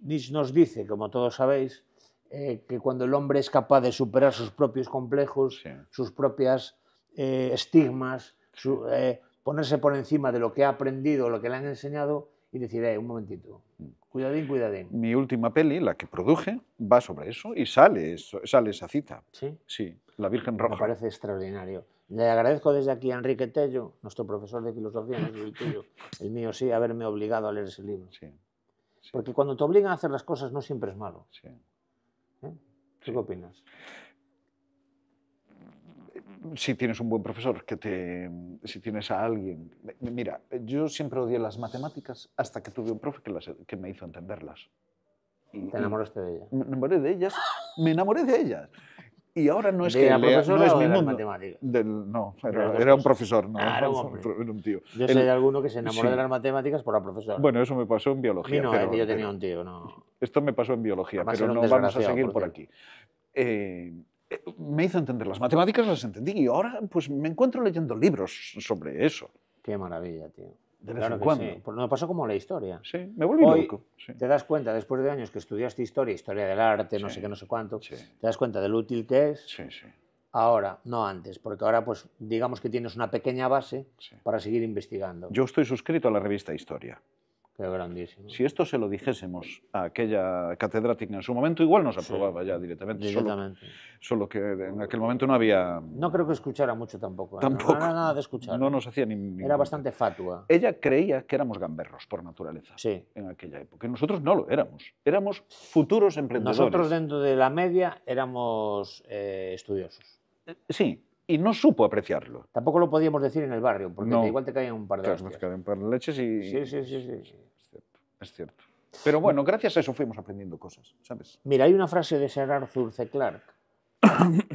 Nietzsche nos dice, como todos sabéis, eh, que cuando el hombre es capaz de superar sus propios complejos, sus propias eh, estigmas, eh, ponerse por encima de lo que ha aprendido, lo que le han enseñado y decir, un momentito, mm. Cuidadín, cuidadín. Mi última peli, la que produje, va sobre eso y sale, sale esa cita. Sí. Sí, La Virgen Roja. Me parece extraordinario. Le agradezco desde aquí a Enrique Tello, nuestro profesor de filosofía, en el mío sí, haberme obligado a leer ese libro. Sí. Porque cuando te obligan a hacer las cosas no siempre es malo. Sí. sí. ¿Eh? qué opinas? si tienes un buen profesor, que te, si tienes a alguien... Mira, yo siempre odié las matemáticas hasta que tuve un profe que, las, que me hizo entenderlas. ¿Te enamoraste de ellas? Me enamoré de ellas. Me enamoré de ellas. Y ahora no es que la profesora no es mi mundo. no, era, un profesor, no, era, un tío. Yo sé de alguno que se enamoró de las matemáticas por la profesora. Bueno, eso me pasó en biología. no, yo tenía un tío, no. Esto me pasó en biología, pero no vamos a seguir por, por aquí. Eh, me hizo entender las matemáticas, las entendí y ahora pues me encuentro leyendo libros sobre eso. Qué maravilla, tío. De vez cuando. Pues pasó como la historia. Sí, me vuelvo loco. Te das cuenta, después de años que estudiaste historia, historia del arte, no sé qué, no sé cuánto, te das cuenta de lo útil que es. Sí, sí. Ahora, no antes, porque ahora pues digamos que tienes una pequeña base para seguir investigando. Yo estoy suscrito a la revista Historia. Qué grandísimo. Si esto se lo dijésemos a aquella catedrática en su momento, igual nos aprobaba ya directamente. directamente. Solo, que en aquel momento no había... No creo que escuchara mucho tampoco. ¿eh? Tampoco. No, nada de escuchar. No nos hacía ni... Era bastante fatua. Ella creía que éramos gamberros por naturaleza sí. en aquella época. Que nosotros no lo éramos. Éramos futuros emprendedores. Nosotros dentro de la media éramos eh, estudiosos. Eh, sí, y no supo apreciarlo. Tampoco lo podíamos decir en el barrio, porque igual te caían un par de claro, leches. par de leches y... Sí, sí, sí. sí. es, cierto, es cierto. Pero bueno, gracias a eso fuimos aprendiendo cosas, ¿sabes? Mira, hay una frase de Sir Arthur C. Clarke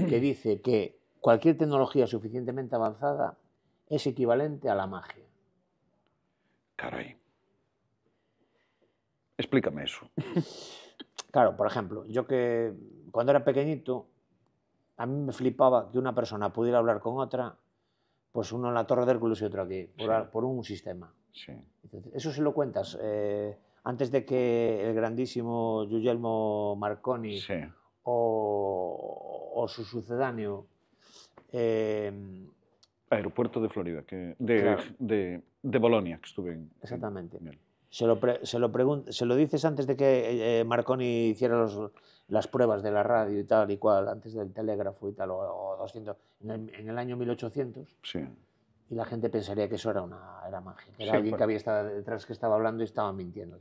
que dice que cualquier tecnología suficientemente avanzada es equivalente a la magia. Caray. Explícame eso. [laughs] claro, por ejemplo, yo que cuando era pequeñito a mí me flipaba que una persona pudiera hablar con otra, pues uno en la Torre de Hércules y otro aquí, por, un sistema. Sí. Eso se lo cuentas. Eh, antes de que el grandísimo Guglielmo Marconi o, su sucedáneo. Em, Aeropuerto de Florida, que, de, Bolonia, que estuve en. Exactamente. Se lo, se, lo se lo dices antes de que eh, eh, Marconi hiciera las pruebas de la radio y tal y cual, antes del telégrafo y tal, o, 200, en el, año 1800. Y la gente pensaría que eso era una era magia, que era alguien que había estado detrás que estaba hablando y estaba mintiendo.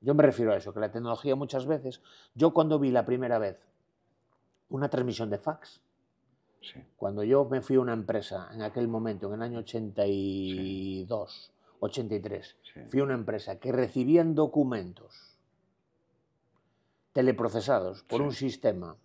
Yo me refiero a eso, que la tecnología muchas veces, yo cuando vi la primera vez una transmisión de fax, cuando yo me fui a una empresa en aquel momento, en el año 82, 83. Fui a una empresa que recibían documentos teleprocesados por un sistema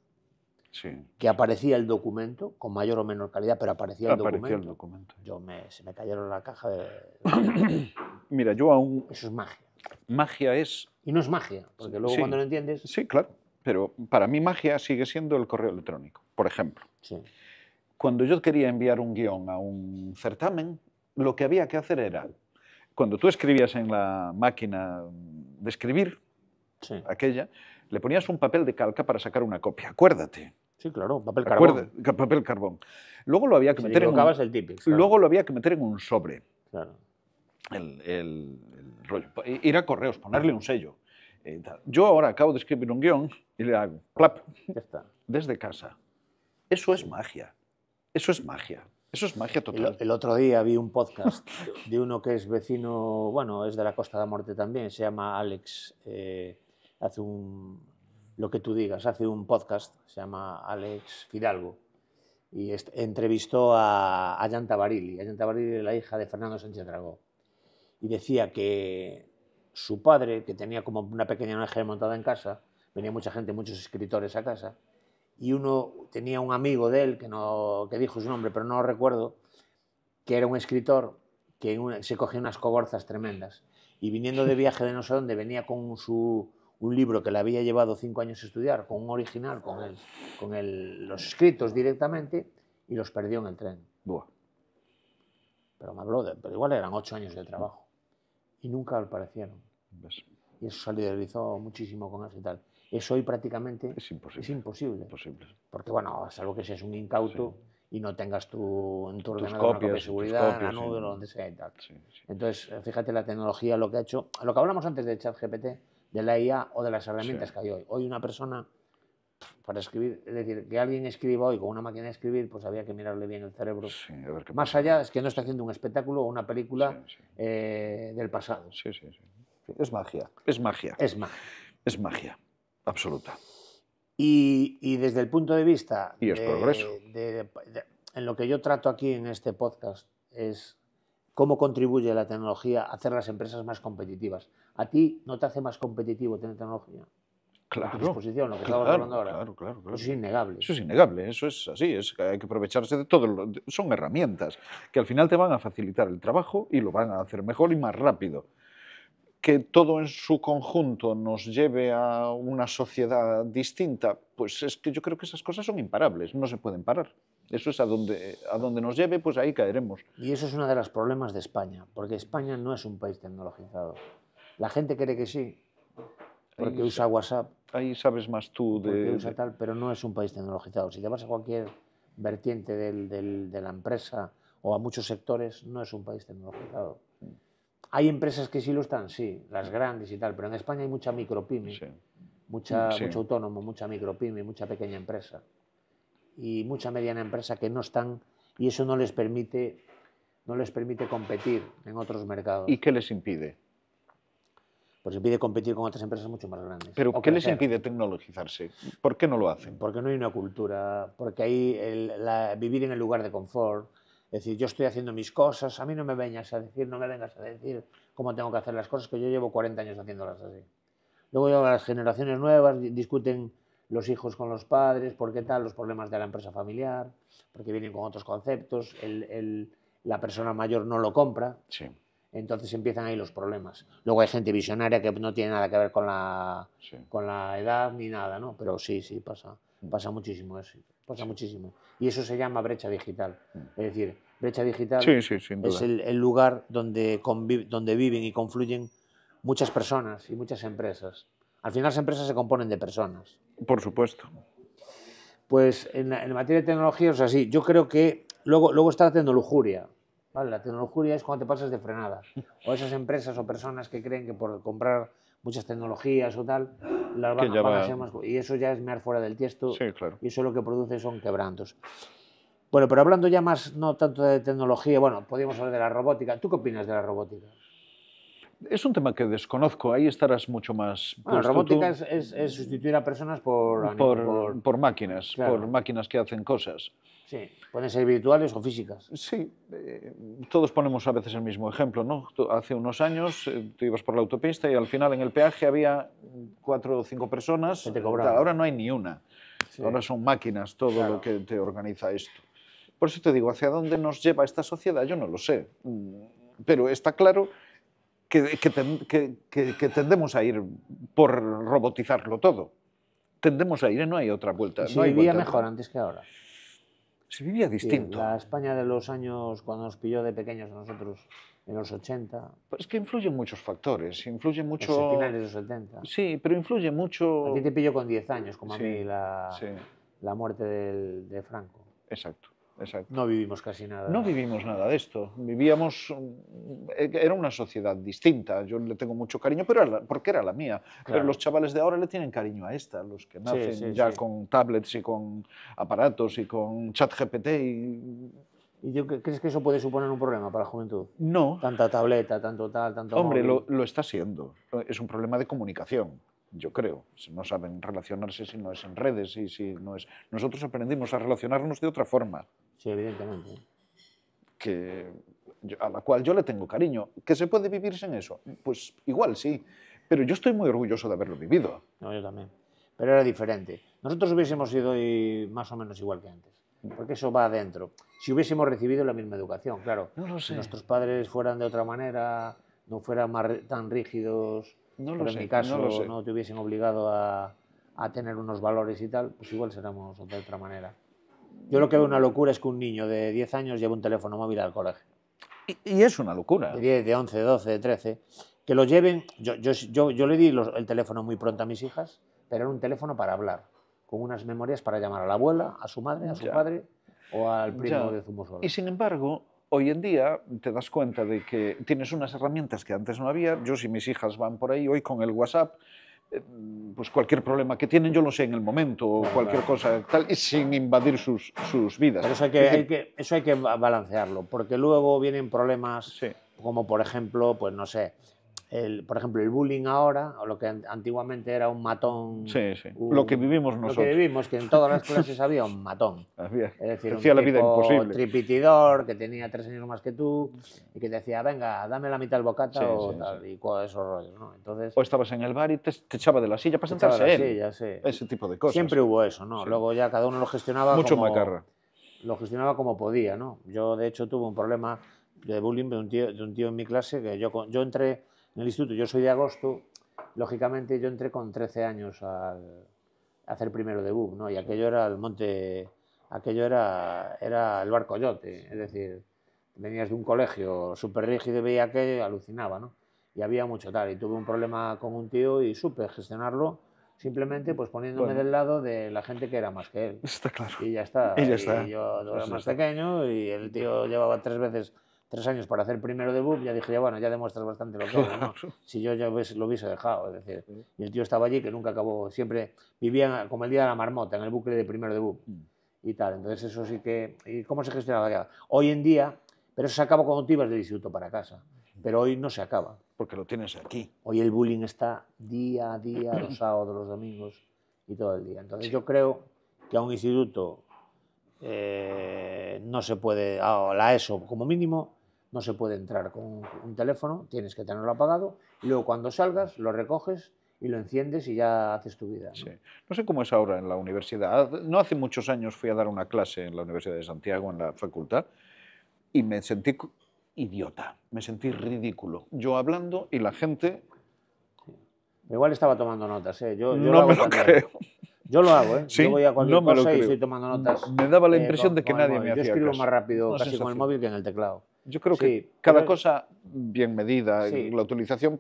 que aparecía el documento, con mayor o menor calidad, pero aparecía el documento. Yo me, se me cayeron la caja de... [coughs] Mira, yo aún... Eso es magia. Magia es... Y no es magia, porque luego cuando lo entiendes... Sí, claro, pero para mí magia sigue siendo el correo electrónico, por ejemplo. cuando yo quería enviar un guión a un certamen, lo que había que hacer era cuando tú escribías en la máquina de escribir, aquella, le ponías un papel de calca para sacar una copia, acuérdate. Sí, claro, papel carbón. papel carbón. Luego lo había que meter, en, un, luego lo había que meter en un sobre. Claro. El, rollo. Ir a correos, ponerle un sello. Eh, Yo ahora acabo de escribir un guión y le hago clap desde casa. Eso es magia. Eso es magia. Eso es magia total. El, otro día vi un podcast de uno que es vecino, bueno, es de la Costa de la Muerte también, se llama Alex, eh, hace un, lo que tú digas, hace un podcast, se llama Alex Fidalgo, y entrevistó a Ayantabarili, y Ayanta es la hija de Fernando Sánchez Dragó, y decía que su padre, que tenía como una pequeña naranja montada en casa, venía mucha gente, muchos escritores a casa, y uno tenía un amigo de él, que, no, que dijo su nombre, pero no lo recuerdo, que era un escritor que se cogía unas coborzas tremendas. Y viniendo de [laughs] viaje de no sé dónde, venía con un libro que le había llevado cinco años a estudiar, con un original, con, el, con los escritos directamente, y los perdió en el tren. Pero me habló Pero igual eran ocho años de trabajo. Y nunca aparecieron. Y eso solidarizó muchísimo con él y tal es hoy prácticamente es imposible. Es imposible. Porque, bueno, salvo que seas un incauto y no tengas tu, en tu ordenador de seguridad, donde sea y tal. Entonces, eh, fíjate la tecnología, lo que ha hecho, lo que hablamos antes de ChatGPT, de la IA o de las herramientas que hay hoy. Hoy una persona para escribir, es decir, que alguien escriba hoy con una máquina de escribir, pues había que mirarle bien el cerebro. Más allá es que no está haciendo un espectáculo o una película eh, del pasado. Sí, sí, sí. Es magia. Es magia. Es magia. Es magia absoluta. Y, desde el punto de vista... Y es de, progreso. en lo que yo trato aquí en este podcast es cómo contribuye la tecnología a hacer las empresas más competitivas. ¿A ti no te hace más competitivo tener tecnología? Claro, disposición, lo que claro, hablando ahora. Claro, claro, Eso es innegable. Eso es innegable, eso es así, es, hay que aprovecharse de todo. son herramientas que al final te van a facilitar el trabajo y lo van a hacer mejor y más rápido que todo en su conjunto nos lleve a una sociedad distinta, pues es que yo creo que esas cosas son imparables, no se pueden parar. Eso es a donde, a donde nos lleve, pues ahí caeremos. Y eso es uno de los problemas de España, porque España no es un país tecnologizado. La gente cree que sí, porque usa WhatsApp. Ahí sabes más tú de... Porque tal, pero no es un país tecnologizado. Si te vas a cualquier vertiente del, de la empresa o a muchos sectores, no es un país tecnologizado. Hay empresas que sí lo están, sí, las grandes y tal, pero en España hay mucha micropyme, Mucha, mucho autónomo, mucha micropyme, mucha pequeña empresa y mucha mediana empresa que no están y eso no les permite no les permite competir en otros mercados. ¿Y qué les impide? Pues impide competir con otras empresas mucho más grandes. ¿Pero qué les impide tecnologizarse? ¿Por qué no lo hacen? Porque no hay una cultura, porque hay vivir en el lugar de confort, es decir, yo estoy haciendo mis cosas, a mí no me vengas a decir, no me vengas a decir cómo tengo que hacer las cosas, que yo llevo 40 años haciéndolas así. Luego llegan las generaciones nuevas, discuten los hijos con los padres, por qué tal, los problemas de la empresa familiar, porque vienen con otros conceptos, el, el, la persona mayor no lo compra. Sí. Entonces empiezan ahí los problemas. Luego hay gente visionaria que no tiene nada que ver con la, con la edad ni nada, ¿no? Pero sí, sí, pasa. Mm. Pasa muchísimo eso. Pasa muchísimo. Y eso se llama brecha digital. Mm. Es decir, brecha digital es el, lugar donde, donde viven y confluyen muchas personas y muchas empresas. Al final las empresas se componen de personas. Por supuesto. Pues en, materia de tecnología o sea, así. Yo creo que luego, luego está la tecnología. La tecnología es cuando te pasas de frenada. O esas empresas o personas que creen que por comprar muchas tecnologías o tal, las van, a ser más... Y eso ya es mear fuera del tiesto. Y eso lo que produce son quebrantos. Bueno, pero hablando ya más, no tanto de tecnología, bueno, podríamos hablar de la robótica. ¿Tú qué opinas de la robótica? Es un tema que desconozco, ahí estarás mucho más. Bueno, robótica es, sustituir a personas por, por, máquinas, por máquinas que hacen cosas. Sí, pueden ser virtuales o físicas. Sí, eh, todos ponemos a veces el mismo ejemplo, ¿no? hace unos años eh, tú ibas por la autopista y al final en el peaje había cuatro o cinco personas, te ahora no hay ni una. Ahora son máquinas todo lo que te organiza esto. Por eso te digo, hacia dónde nos lleva esta sociedad, yo no lo sé, pero está claro que, tendemos a ir por robotizarlo todo. Tendemos a ir, ¿eh? no hay otra vuelta. no vivía mejor antes que ahora. Se vivía distinto. la España de los años, cuando nos pilló de pequeños a nosotros, en los 80. Pues es que influyen muchos factores, influye mucho... Los finales 70. Sí, pero influye mucho... A ti te pilló con 10 años, como a mí, la, muerte de Franco. Exacto. No vivimos casi nada. No vivimos nada de esto. Vivíamos. Mm, era una sociedad distinta. Yo le tengo mucho cariño, pero porque era la mía. Pero los chavales de ahora le tienen cariño a esta, los que nacen ya con tablets y con aparatos y con chat GPT y. ¿Y yo, crees que eso puede suponer un problema para la juventud? No. Tanta tableta, tanto tal, tanto. Hombre, Lo, lo está siendo. Es un problema de comunicación yo creo. No saben relacionarse si no es en redes y si no es. Nosotros aprendimos a relacionarnos de otra forma. Sí, evidentemente. Que, a la cual yo le tengo cariño. ¿Que se puede vivir sin eso? Pues igual sí. Pero yo estoy muy orgulloso de haberlo vivido. No, yo también. Pero era diferente. Nosotros hubiésemos sido más o menos igual que antes. Porque eso va adentro. Si hubiésemos recibido la misma educación, claro. Si nuestros padres fueran de otra manera, no fueran tan rígidos, no en mi caso no, te hubiesen obligado a, tener unos valores y tal, pues igual seríamos de otra manera. Yo lo que veo una locura es que un niño de 10 años lleve un teléfono móvil al colegio. Y, es una locura. De de 11, de 12, de 13. Que lo lleven. Yo, le di el teléfono muy pronto a mis hijas, pero era un teléfono para hablar, con unas memorias para llamar a la abuela, a su madre, a su padre o al primo de Zumo Y sin embargo, hoy en día te das cuenta de que tienes unas herramientas que antes no había. Yo, si mis hijas van por ahí, hoy con el WhatsApp eh, pues cualquier problema que tienen, yo lo sé en el momento, o cualquier cosa tal, y sin invadir sus, vidas. Pero eso hay, que, eso hay que balancearlo, porque luego vienen problemas como, por ejemplo, pues no sé, por ejemplo, el bullying ahora, o lo que antiguamente era un matón. Sí, sí. lo que vivimos nosotros. Lo que vivimos, que en todas las [laughs] clases había un matón. Había, es decir, hacía un la vida imposible. tripitidor que tenía tres años más que tú y que te decía, venga, dame la mitad del bocata o tal, y cosas esos rollos. ¿no? Entonces, o estabas en el bar y te, echaba de la silla para sentarse él. sí. Ese tipo de cosas. Siempre hubo eso, ¿no? Luego ya cada uno lo gestionaba. Mucho como, macarra. Lo gestionaba como podía, ¿no? Yo, de hecho, tuve un problema de bullying de un tío, de un tío en mi clase que yo, yo entré en el instituto. Yo soy de agosto, lógicamente yo entré con 13 años a hacer primero debut, ¿no? Y aquello era el monte, aquello era, era el barco yote, es decir, venías de un colegio súper rígido y veía que alucinaba, ¿no? Y había mucho tal, y tuve un problema con un tío y supe gestionarlo simplemente pues poniéndome del lado de la gente que era más que él. Está claro. Y ya está. Y ya está. yo era más pequeño y el tío llevaba tres veces tres años para hacer primero debut, ya dije, bueno, ya demuestras bastante lo que ¿no? Si yo ya lo hubiese dejado, es decir, y el tío estaba allí que nunca acabó, siempre vivía como el día de la marmota, en el bucle de primero debut mm. y tal. Entonces eso sí que, ¿y cómo se gestionaba? Hoy en día, pero eso se acaba cuando tú ibas del instituto para casa, pero hoy no se acaba. Porque lo tienes aquí. Hoy el bullying está día a día, los [clears throat] sábados, los domingos y todo el día. Entonces yo creo que a un instituto eh, no se puede, a la ESO como mínimo, no se puede entrar con un teléfono, tienes que tenerlo apagado, luego cuando salgas lo recoges y lo enciendes y ya haces tu vida. ¿no? sé cómo es ahora en la universidad. No hace muchos años fui a dar una clase en la Universidad de Santiago, en la facultad, y me sentí idiota, me sentí ridículo. Yo hablando y la gente... Igual estaba tomando notas, ¿eh? yo, no lo me lo creo. Yo lo hago, ¿eh? yo voy y estoy tomando notas. Me daba la eh, impresión de que nadie me hacía Yo escribo más rápido casi con el móvil que en el teclado. Yo creo que cada cosa bien medida, la utilización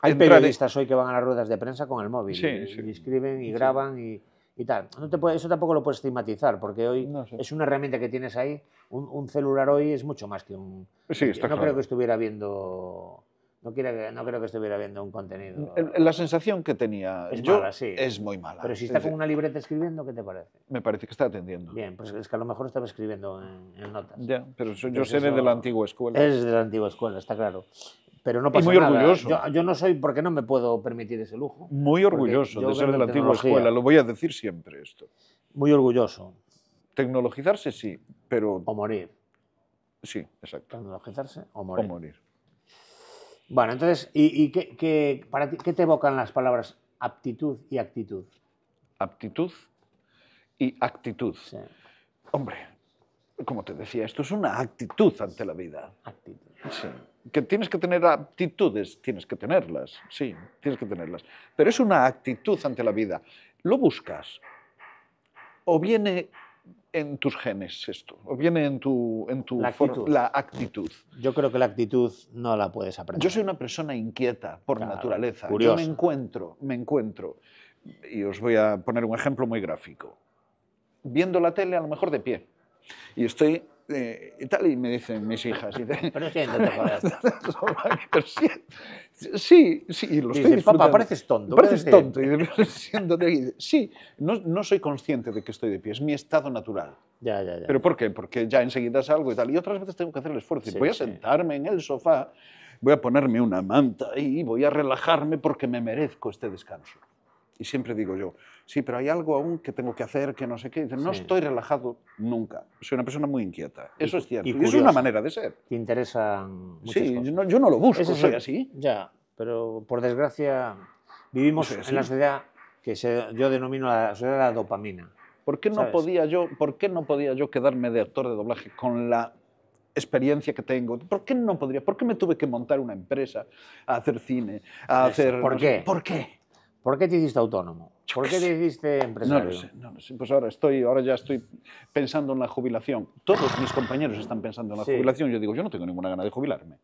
hay periodistas hoy que van a las ruedas de prensa con el móvil. Sí, y, y, escriben y graban y, tal. eso tampoco lo puedes estigmatizar, porque hoy es una herramienta que tienes ahí. Un, celular hoy es mucho más que un. Sí, está no creo que estuviera viendo no, no creo que estuviera viendo un contenido. La sensación que tenía es yo es muy mala. Pero si está con una libreta escribiendo, ¿qué te parece? Me parece que está atendiendo. Bien, pues es que a lo mejor estaba escribiendo en, notas. Ya, pero yo seré de la antigua escuela. Es de la antigua escuela, está claro. Pero no pasa y muy orgulloso. Yo, yo, no soy, porque no me puedo permitir ese lujo. Muy orgulloso de ser de la antigua escuela, lo voy a decir siempre esto. Muy orgulloso. Tecnologizarse sí, pero... O morir. Sí, exacto. Tecnologizarse o O morir. Bueno, entonces, ¿y, qué, qué te evocan las palabras aptitud y actitud? Aptitud y actitud. Hombre, como te decía, esto es una actitud ante la vida. Actitud. Sí. Que tienes que tener aptitudes, tienes que tenerlas, sí, tienes que tenerlas. Pero es una actitud ante la vida. Lo buscas. O viene en tus genes esto, o viene en tu, en tu la actitud. Yo creo que la actitud no la puedes aprender. Yo soy una persona inquieta por naturaleza. Curioso. Yo me encuentro, me encuentro, y os voy a poner un ejemplo muy gráfico, viendo la tele a lo mejor de pie, y estoy eh, y tal, y me dicen mis hijas. Y Pero [laughs] sí, sí, y lo y papá, pareces tonto. Pareces tonto. Y de... [laughs] Sí, no, no, soy consciente de que estoy de pie, es mi estado natural. Ya, ya, ya. ¿Pero por qué? Porque ya enseguida salgo y tal. Y otras veces tengo que hacer el esfuerzo. y voy a sentarme en el sofá, voy a ponerme una manta y voy a relajarme porque me merezco este descanso. Y siempre digo yo, sí, pero hay algo aún que tengo que hacer, que no sé qué. no estoy relajado nunca. Soy una persona muy inquieta. Eso es cierto. Y, es una manera de ser. Te interesan. Sí, Yo, no, lo busco, Eso soy así. Ya, pero por desgracia vivimos en la sociedad que yo denomino la sociedad de la dopamina. ¿Por qué, no podía yo, ¿Por qué no podía yo quedarme de actor de doblaje con la experiencia que tengo. ¿Por qué no podría? ¿Por qué me tuve que montar una empresa a hacer cine? A hacer, ¿Por qué? ¿Por qué? ¿Por qué te hiciste autónomo? ¿Por qué te hiciste empresario? No lo sé, Pues ahora, estoy, ahora ya estoy pensando en la jubilación. Todos mis compañeros están pensando en la jubilación. Yo digo, yo no tengo ninguna gana de jubilarme.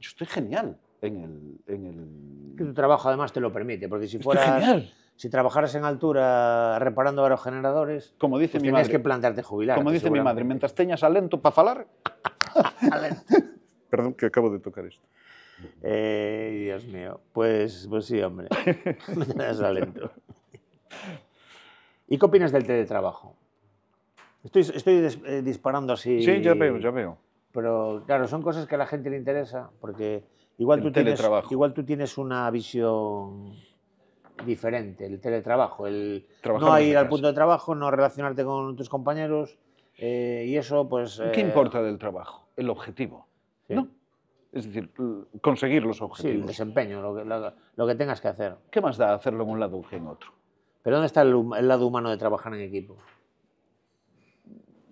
Yo estoy genial en el... En el... Que tu trabajo además te lo permite, porque si fueras... genial. Si trabajaras en altura reparando aerogeneradores, como dice pues mi madre, que plantearte jubilar. Como dice mi madre, mientras teñas alento para falar... [laughs] Perdón, que acabo de tocar esto. Eh, Dios mío, pues, pues sí, hombre, me das [laughs] alento. ¿Y qué opinas del teletrabajo? Estoy, estoy eh, disparando así. Sí, yo veo, ya veo. Pero claro, son cosas que a la gente le interesa, porque igual, tú tienes, igual tú tienes una visión diferente, el teletrabajo, el no ir al punto de trabajo, no relacionarte con tus compañeros eh, y eso pues... ¿Qué eh, importa del trabajo? El objetivo. ¿No? Es decir, conseguir los objetivos. Sí, el desempeño, lo que, tengas que hacer. ¿Qué más da hacerlo en un lado que en otro? ¿Pero dónde está el, lado humano de trabajar en equipo?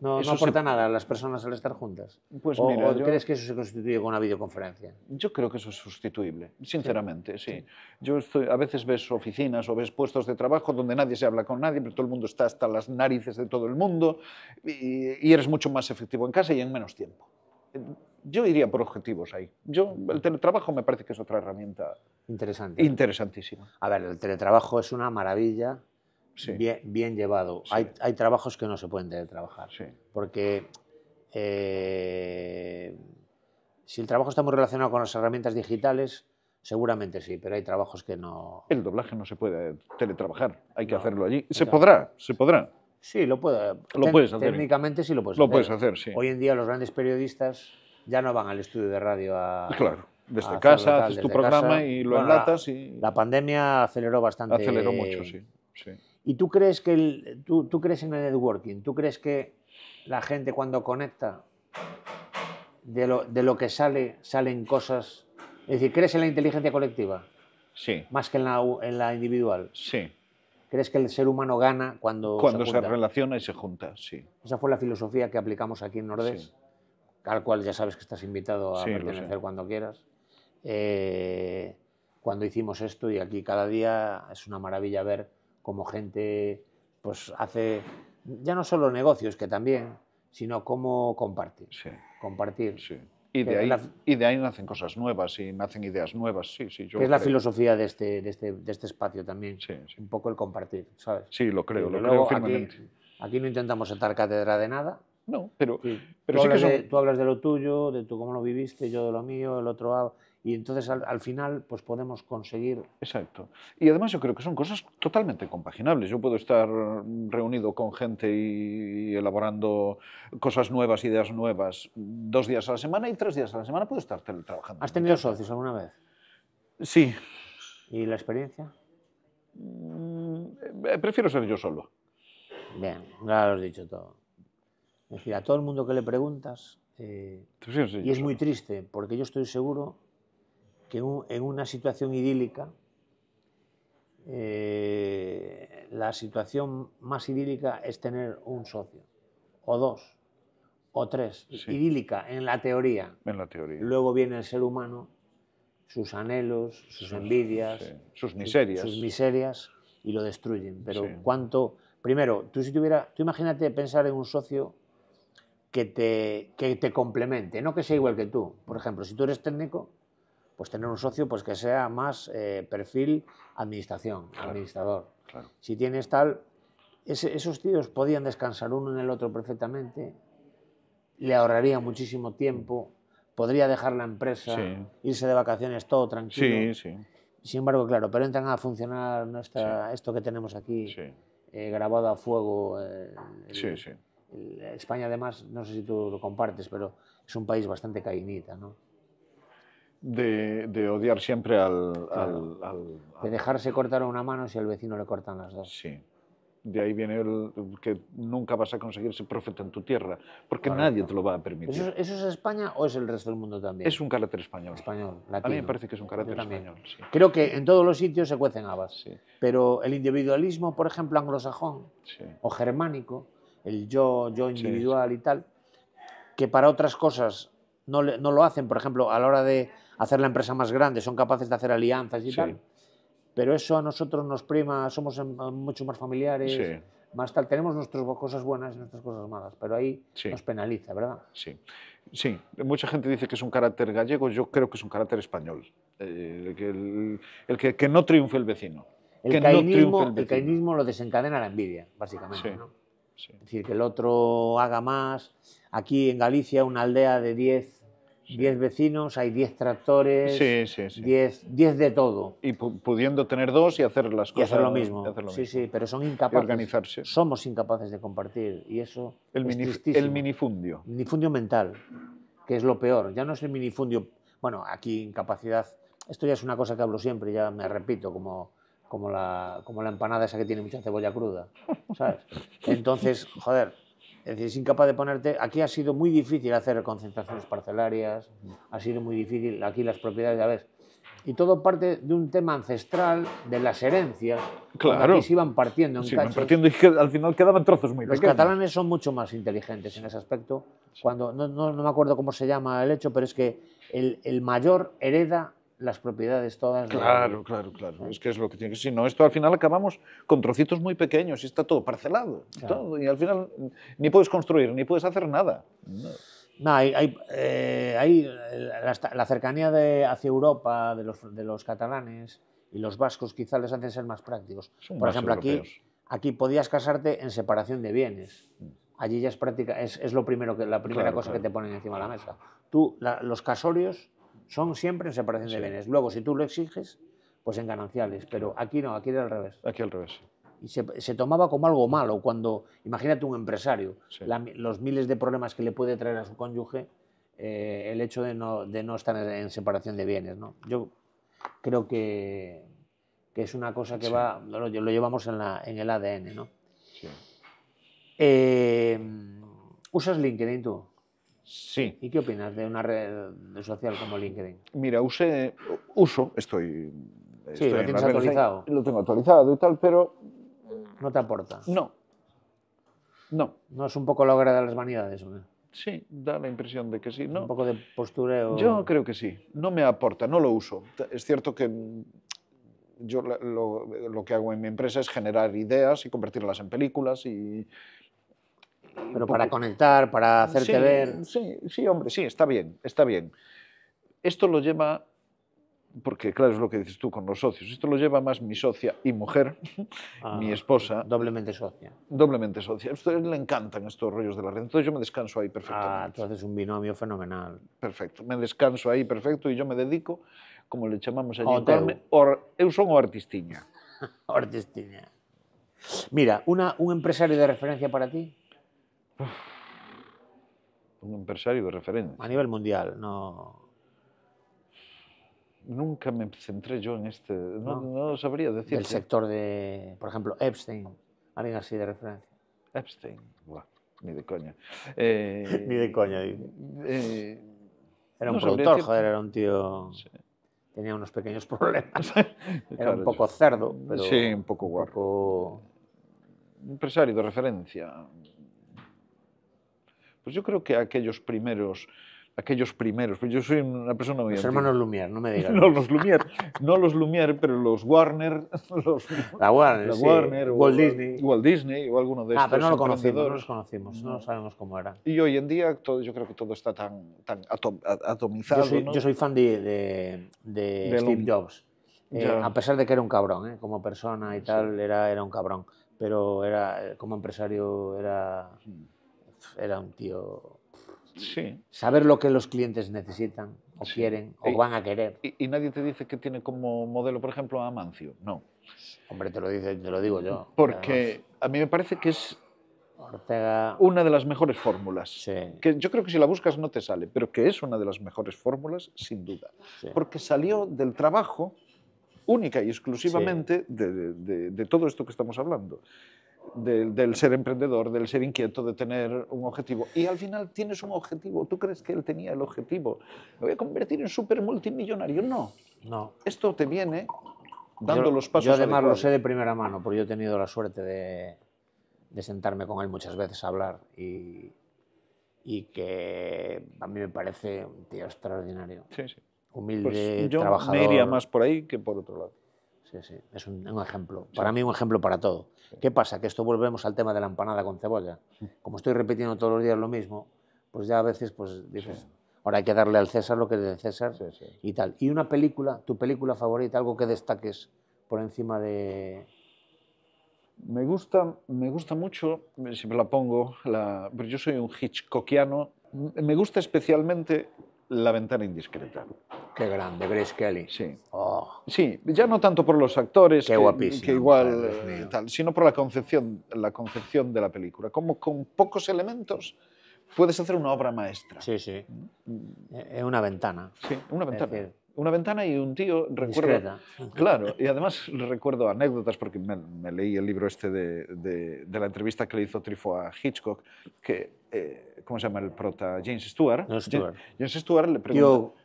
No, no aporta nada a las personas al estar juntas. Pues o, crees que eso se constituye con una videoconferencia? Yo creo que eso es sustituible, sinceramente, sí. Yo estoy, a veces ves oficinas o ves puestos de trabajo donde nadie se habla con nadie, pero todo el mundo está hasta las narices de todo el mundo y, y eres mucho más efectivo en casa y en menos tiempo yo iría por objetivos ahí. Yo, el teletrabajo me parece que es otra herramienta Interesante. interesantísima. A ver, el teletrabajo es una maravilla, bien, llevado. Hay, hay, trabajos que no se pueden teletrabajar, porque eh, si el trabajo está muy relacionado con las herramientas digitales, Seguramente sí, pero hay trabajos que no. El doblaje no se puede teletrabajar, hay que hacerlo allí. Se podrá, se podrá. Sí, lo, puede. lo puedes hacer. Técnicamente sí lo puedes hacer. Lo puedes hacer, sí. Hoy en día los grandes periodistas ya no van al estudio de radio a... Claro, desde casa haces tu programa y lo bueno, la, y... La pandemia aceleró bastante. Aceleró mucho, sí. ¿Y tú crees, que tú, crees en el networking? ¿Tú crees que la gente cuando conecta de lo, que sale, salen cosas... Es decir, ¿crees en la inteligencia colectiva? Sí. Más que en la, individual. Sí. ¿Crees que el ser humano gana cuando, cuando se, relaciona y se junta? Sí. Esa fue la filosofía que aplicamos aquí en Nordeste al cual ya sabes que estás invitado a pertenecer cuando quieras. Eh, cuando hicimos esto y aquí cada día es una maravilla ver cómo gente pues hace ya no solo negocios que también, sino cómo compartir. Compartir. Y de, ahí, y de, ahí, nacen cosas nuevas y nacen ideas nuevas, sí, Yo es la filosofía este, de este, de este, espacio también, un poco el compartir, ¿sabes? Sí, lo creo, Aquí, no intentamos atar cátedra de nada, no, pero tú, hablas de, lo tuyo, de tu cómo lo viviste, yo de lo mío, el otro... Y entonces al, final pues podemos conseguir... Exacto. Y además yo creo que son cosas totalmente compaginables. Yo puedo estar reunido con gente y elaborando cosas nuevas, ideas nuevas, dos días a la semana y tres días a la semana puedo estar trabajando ¿Has tenido socios alguna vez? Sí. ¿Y la experiencia? Mm, eh, prefiero ser yo solo. Bien, ya lo has dicho todo. Es decir, a todo el mundo que le preguntas, eh, y es muy triste, porque yo estoy seguro que en una situación idílica, eh, la situación más idílica es tener un socio, o dos, o tres. Idílica, en la teoría. En la teoría. Luego viene el ser humano, sus anhelos, sus, envidias, sus miserias. Sus miserias y lo destruyen. Pero cuánto. Primero, tú si tuviera, tú imagínate pensar en un socio que te, que te complemente, no que sea igual que tú. Por ejemplo, si tú eres técnico, pues tener un socio pues que sea más eh, perfil administración, administrador. Si tienes tal, esos tíos podían descansar uno en el otro perfectamente, le ahorraría muchísimo tiempo, podría dejar la empresa, irse de vacaciones todo tranquilo. Sí, sí. Sin embargo, claro, pero entran a funcionar nuestra, esto que tenemos aquí eh, grabado a fuego. Eh, sí, sí España además, no sé si tú lo compartes, pero es un país bastante caínita ¿no? De, odiar siempre al, De dejarse cortar una mano si al vecino le cortan las dos. Sí. De ahí viene el que nunca vas a conseguir ser profeta en tu tierra, porque nadie te lo va a permitir. ¿Eso, es España o es el resto del mundo también? Es un carácter español. Español, latino. A mí me parece que es un carácter español. Creo que en todos los sitios se cuecen habas, sí. pero el individualismo, por ejemplo, anglosajón o germánico, el yo, yo individual y tal, que para otras cosas no, no, lo hacen, por ejemplo, a la hora de hacer la empresa más grande, son capaces de hacer alianzas y tal. Pero eso a nosotros nos prima, somos em, mucho más familiares, más tal. Tenemos nuestras cosas buenas y nuestras cosas malas, pero ahí nos penaliza, ¿verdad? Sí. sí, mucha gente dice que es un carácter gallego, yo creo que es un carácter español. Eh, el, el que, no triunfe el vecino. El, caínismo lo desencadena la envidia, básicamente. ¿no? Es decir, que el otro haga más. Aquí en Galicia, una aldea de 10 vecinos, hay 10 tractores, 10 de todo. Y pudiendo tener dos y hacer las cosas. Y hacer lo mismo. sí, sí, pero son incapaces. Y organizarse. Somos incapaces de compartir y eso. El, es el minifundio. Minifundio mental, que es lo peor. Ya no es el minifundio. Bueno, aquí incapacidad. Esto ya es una cosa que hablo siempre, ya me repito, como como la, como la empanada esa que tiene mucha cebolla cruda, ¿sabes? Entonces, joder, es decir, incapaz de ponerte. Aquí ha sido muy difícil hacer concentraciones parcelarias, ha sido muy difícil. Aquí las propiedades, ya ves. Y todo parte de un tema ancestral de las herencias. Claro. Que se iban partiendo en sí, partiendo y que al final quedaban trozos muy Los catalanes son mucho más inteligentes en ese aspecto. Cuando, no, no, no, me acuerdo cómo se llama el hecho, pero es que el, el mayor hereda las propiedades todas. Claro, claro, claro. Es que es lo que tiene que ser. Si no, esto al final acabamos con trocitos muy pequeños y está todo parcelado. y al final ni puedes construir, ni puedes hacer nada. No. hay, hay, eh, hay eh, la, cercanía de, hacia Europa de los, de los, catalanes y los vascos quizás les hacen ser más prácticos. Por ejemplo, aquí, aquí podías casarte en separación de bienes. Allí ya es práctica, es, lo primero que, la primera cosa que te ponen encima de la mesa. Tú, los casorios son siempre en separación de bienes. Luego, si tú lo exiges, pues en gananciales, pero aquí no, aquí era al revés. Aquí al revés. Y se, tomaba como algo malo cuando, imagínate un empresario, los miles de problemas que le puede traer a su cónyuge eh, el hecho de no, estar en separación de bienes. Yo creo que, es una cosa que va, lo, llevamos en, la, el ADN. Eh, ¿Usas LinkedIn tú? Sí. ¿Y qué opinas de una red social como LinkedIn? Mira, uso, estoy... Sí, lo tienes actualizado. Lo tengo actualizado y tal, pero... No te aporta. No. No. ¿No es un poco la de las vanidades? ¿no? Sí, da la impresión de que sí. No. Un poco de postureo. Yo creo que sí. No me aporta, no lo uso. Es cierto que yo lo, que hago en mi empresa es generar ideas y convertirlas en películas y, pero para conectar, para hacerte ver. Sí, sí, hombre, sí, está bien, está bien. Esto lo lleva, porque claro, es lo que dices tú con los socios, esto lo lleva más mi socia y mujer, ah, mi esposa. Doblemente socia. Doblemente socia. A ustedes le encantan estos rollos de la red, entonces yo me descanso ahí perfectamente. Ah, tú haces un binomio fenomenal. Perfecto, me descanso ahí perfecto y yo me dedico, como le llamamos allí, o eu son o artistiña. artistiña. [laughs] Mira, una, un empresario de referencia para ti. Un empresario de referencia. A nivel mundial, no. Nunca me centré yo en este. No, sabría decir. El sector de, por ejemplo, Epstein, alguien así de referencia. Epstein, Buah, ni de coña. [laughs] ni eh, de coña, eh, era un productor, joder, era un tío. tenía unos pequeños problemas. [laughs] [laughs] Era un poco cerdo, pero. Sí, un poco guapo. Un Empresario de referencia. Pues yo creo que aquellos primeros aquellos primeros. Pues yo soy una persona muy Los hermanos Lumière, no me digas. [laughs] no, los Lumière, no los Lumière, pero los Warner, [laughs] los, Warner, la Walt Disney. Walt Disney o alguno de Ah, pero no conocimos, no los conocimos, no. sabemos cómo era. Y hoy en día todo, yo creo que todo está tan, atomizado. Yo soy, fan de, de, Steve Jobs. Eh, a pesar de que era un cabrón, ¿eh? como persona y tal, era, era un cabrón. Pero era, eh, como empresario era era un tío... Saber lo que los clientes necesitan o quieren o van a querer. Y, nadie te dice que tiene como modelo, por ejemplo, a Amancio. No. Hombre, te lo, lo digo yo. Porque a mí me parece que es una de las mejores fórmulas. Que yo creo que si la buscas no te sale, pero que es una de las mejores fórmulas, sin duda. Porque salió del trabajo única y exclusivamente de, de, todo esto que estamos hablando del ser emprendedor, del ser inquieto, de tener un objetivo. Y al final tienes un objetivo. ¿Tú crees que él tenía el objetivo? Me voy a convertir en súper multimillonario. No. No. Esto te viene dando los pasos. Yo además lo sé de primera mano, porque yo he tenido la suerte de, sentarme con él muchas veces a hablar y, que a mí me parece un tío extraordinario. Humilde, pues yo trabajador. Me iría más por ahí que por otro lado es un, ejemplo. Para mí un ejemplo para todo. ¿Qué pasa? Que esto volvemos al tema de la empanada con cebolla. Como estoy repitiendo todos los días lo mismo, pues ya a veces pues dices, ahora hay que darle al César lo que es del César y tal. Y una película, tu película favorita, algo que destaques por encima de... Me gusta, me gusta mucho, siempre la pongo, pero pues yo soy un Hitchcockiano. Me gusta especialmente La ventana indiscreta. Qué grande, Grace Sí. Oh. sí, ya no tanto por los actores, Qué que, igual, eh, sino por la concepción, la concepción de la película. Como con pocos elementos puedes hacer una obra maestra. Sí, sí. Mm. Es eh, eh, una ventana. Sí, una ventana una ventana y un tío, recuerdo... Claro, y además recuerdo anécdotas, porque me, leí el libro este de, de, la entrevista que le hizo Trifo a Hitchcock, que, eh, ¿cómo se llama el prota? James Stewart. Stewart. James, Stewart le,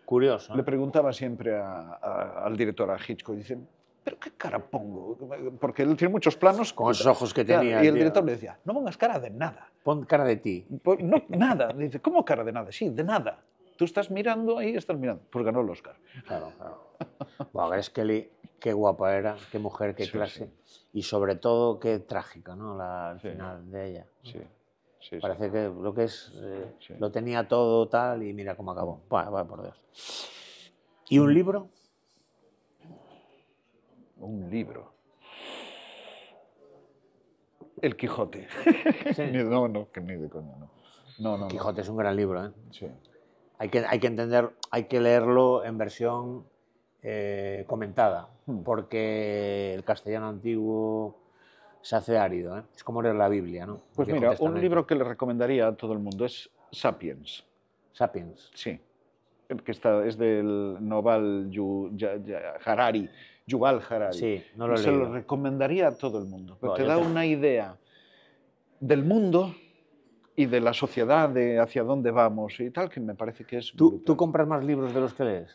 curioso, le ¿eh? preguntaba siempre al director, a Hitchcock, y dice, ¿pero qué cara pongo? Porque él tiene muchos planos. Con los ojos que tenía. Y el director le decía, no pongas cara de nada. Pon cara de ti. Pues, no, nada. Dice, ¿cómo cara de nada? Sí, de nada tú estás mirando ahí, estás mirando, Porque ganó el Oscar. Claro, claro. [laughs] Bueno, es Kelly, qué guapa era, qué mujer, qué clase. Y sobre todo, qué trágica, ¿no? La, al final de ella. Sí. Parece que lo que es, eh, lo tenía todo tal y mira cómo acabó. Bueno, por Dios. ¿Y un libro? Un libro. El Quijote. [laughs] no, no, que ni de coño, no. no, Quijote es un gran libro, ¿eh? Sí hay que, entender, hay que leerlo en versión eh, comentada, hmm. porque el castellano antiguo se hace árido, ¿eh? es como leer la Biblia. ¿no? Pues mira, un libro que le recomendaría a todo el mundo es Sapiens. Sapiens. Sí, que está, es del Noval Harari, Yuval Harari. Sí, no lo Se lo recomendaría a todo el mundo, porque da una idea del mundo y de la sociedad, de hacia dónde vamos y tal, que me parece que es... ¿Tú, ¿tú compras más libros de los que lees?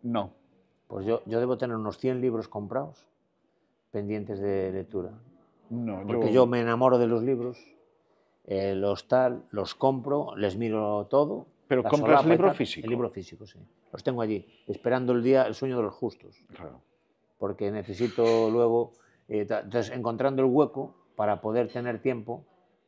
No. Pues yo, yo debo tener unos 100 libros comprados pendientes de lectura. No, Porque yo... me enamoro de los libros, eh, los tal, los compro, les miro todo. ¿Pero compras el libro físico? El libro físico, sí. Los tengo allí, esperando el día, el sueño de los justos. Claro. Porque necesito luego... Eh, entonces, encontrando el hueco para poder tener tiempo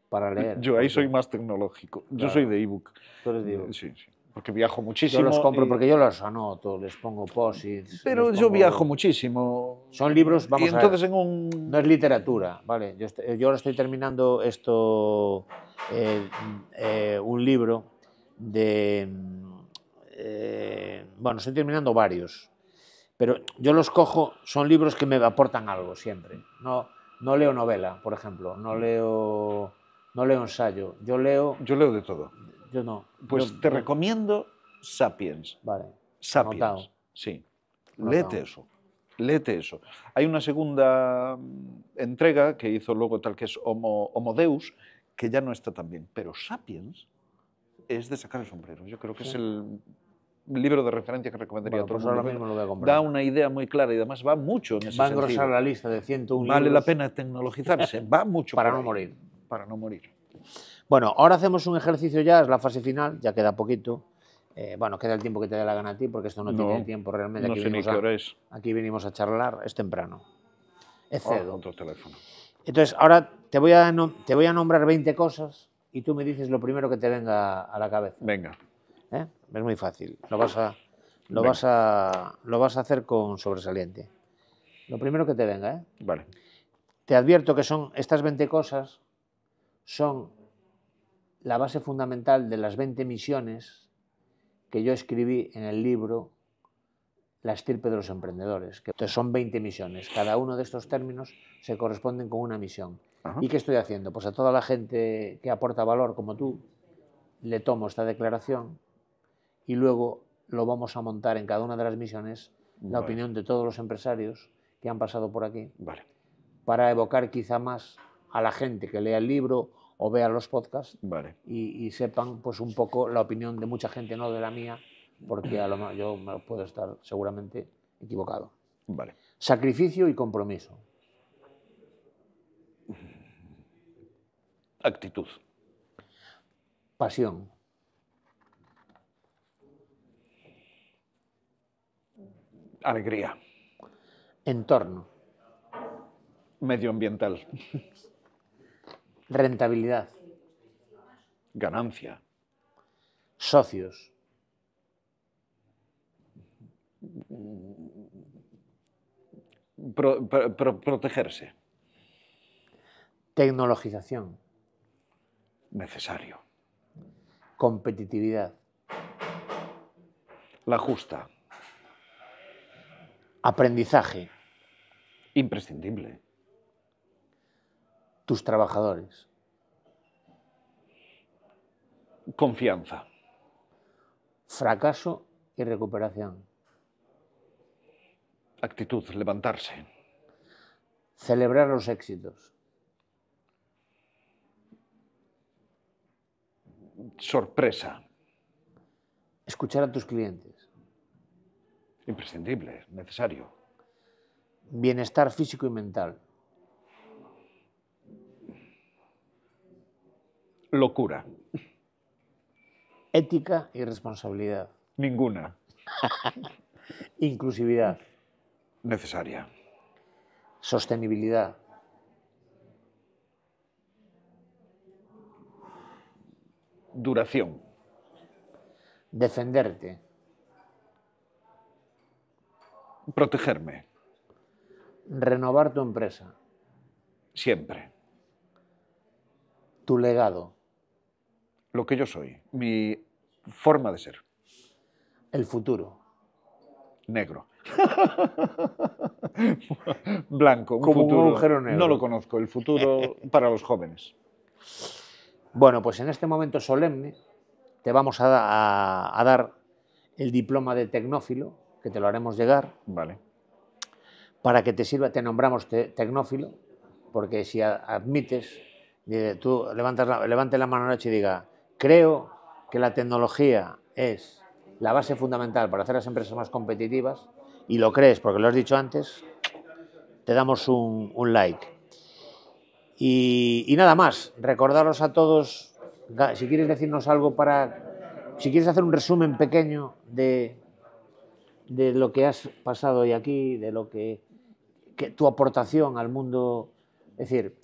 para leer. Yo ahí soy más tecnológico. Yo soy de ebook. Tú eres Sí, sí. Porque viajo muchísimo. Yo los compro porque yo los anoto, les pongo posits. Pero yo viajo muchísimo. Son libros, vamos y entonces En un... No es literatura, ¿vale? Yo, ahora estoy terminando esto, eh, eh, un libro de... Eh, bueno, estoy terminando varios, pero yo los cojo, son libros que me aportan algo siempre. No, no leo novela, por ejemplo, no leo no leo ensayo, yo leo... Yo leo de todo. Yo no. Pues te recomiendo Sapiens. Vale. Sapiens. Sí. eso. Léete eso. Hay una segunda mm, entrega que hizo luego tal que es Homo, Deus, que ya no está tan bien. Pero Sapiens es de sacar el sombrero. Yo creo que es el libro de referencia que recomendaría pues a todos. Da una idea muy clara y además va mucho en ese Va a engrosar la lista de 101 Vale la pena tecnologizarse, va mucho. [laughs] Para no morir para no morir. Bueno, ahora hacemos un ejercicio ya, es la fase final, ya queda poquito. Eh, bueno, queda el tiempo que te dé la gana a ti, porque esto no, tiene tiempo realmente. No aquí, sé venimos qué hora a, aquí venimos a charlar, es temprano. Oh, cedo. Oh, otro teléfono. Entonces, ahora te voy, a te voy a nombrar 20 cosas y tú me dices lo primero que te venga a la cabeza. Venga. ¿Eh? Es muy fácil. Lo vas a, lo vas a, lo vas a hacer con sobresaliente. Lo primero que te venga, ¿eh? Vale. Te advierto que son estas 20 cosas son la base fundamental de las 20 misiones que yo escribí en el libro La estirpe de los emprendedores, que son 20 misiones. Cada uno de estos términos se corresponden con una misión. ¿Y qué estoy haciendo? Pues a toda la gente que aporta valor como tú, le tomo esta declaración y luego lo vamos a montar en cada una de las misiones la opinión de todos los empresarios que han pasado por aquí para evocar quizá más a la gente que lea el libro o vea los podcasts y, sepan pues un poco la opinión de mucha gente, no de la mía, porque a lo mejor yo me puedo estar seguramente equivocado. Sacrificio y compromiso. Actitud. Pasión. Alegría. Entorno. Medioambiental. [laughs] Rentabilidad. Ganancia. Socios. protegerse. Tecnologización. Necesario. Competitividad. La justa. Aprendizaje. Imprescindible tus trabajadores? Confianza. Fracaso y recuperación. Actitud, levantarse. Celebrar los éxitos. Sorpresa. Escuchar a tus clientes. Imprescindible, necesario. Bienestar físico y mental. locura? Ética y responsabilidad. Ninguna. [laughs] Inclusividad. Necesaria. Sostenibilidad. Duración. Defenderte. Protegerme. Renovar tu empresa. Siempre. Tu legado lo que yo soy, mi forma de ser. El futuro. Negro. [laughs] Blanco. Como un agujero negro. No lo conozco, el futuro para los jóvenes. Bueno, pues en este momento solemne te vamos a, dar el diploma de tecnófilo, que te lo haremos llegar. Vale. Para que te sirva, te nombramos tecnófilo, porque si admites, eh, tú levantas la, levante la mano noche y diga, Creo que la tecnología es la base fundamental para hacer las empresas más competitivas y lo crees porque lo has dicho antes, te damos un, like. Y, nada más, recordaros a todos, si quieres decirnos algo para, si quieres hacer un resumen pequeño de, lo que has pasado hoy aquí, de lo que tu aportación al mundo, es decir,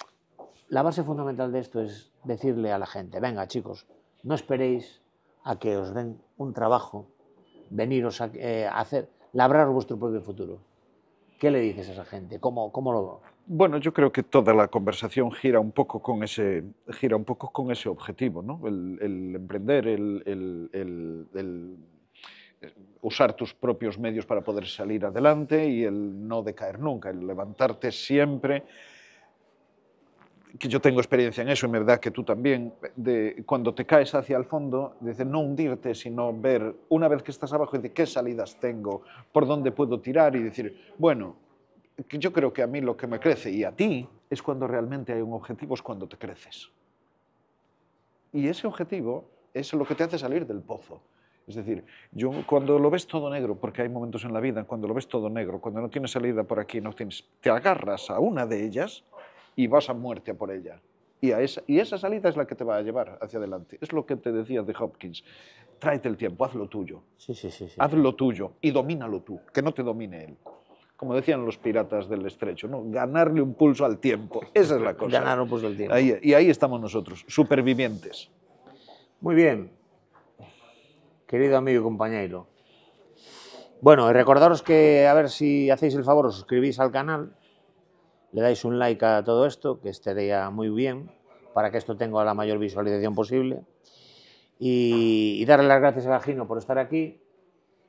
la base fundamental de esto es decirle a la gente, venga chicos, no esperéis a que os den un trabajo, veniros eh, a, hacer, labrar vuestro propio futuro. ¿Qué le dices a esa gente? ¿Cómo, cómo lo.? Bueno, yo creo que toda la conversación gira un poco con ese, gira un poco con ese objetivo, ¿no? El, emprender, el, usar tus propios medios para poder salir adelante y el no decaer nunca, el levantarte siempre que yo tengo experiencia en eso, y me verdad que tú también, de cuando te caes hacia el fondo, de no hundirte, sino ver una vez que estás abajo, de qué salidas tengo, por dónde puedo tirar y decir, bueno, yo creo que a mí lo que me crece y a ti es cuando realmente hay un objetivo, es cuando te creces. Y ese objetivo es lo que te hace salir del pozo. Es decir, yo cuando lo ves todo negro, porque hay momentos en la vida cuando lo ves todo negro, cuando no tienes salida por aquí, no tienes, te agarras a una de ellas y vas a muerte por ella. Y, a esa, y esa salida es la que te va a llevar hacia adelante. Es lo que te decía de Hopkins. Tráete el tiempo, hazlo tuyo. Sí, sí, sí, Haz lo tuyo y domínalo tú, que no te domine él como decían los piratas del estrecho, ¿no? ganarle un pulso al tiempo. Esa es la cosa. Ganar un pulso al tiempo. y ahí estamos nosotros, supervivientes. Muy bien, querido amigo y compañero. Bueno, recordaros que a ver si hacéis el favor, os suscribís al canal, le dais un like a todo esto, que estaría muy bien, para que esto tenga la mayor visualización posible. Y, darle las gracias a Gino por estar aquí.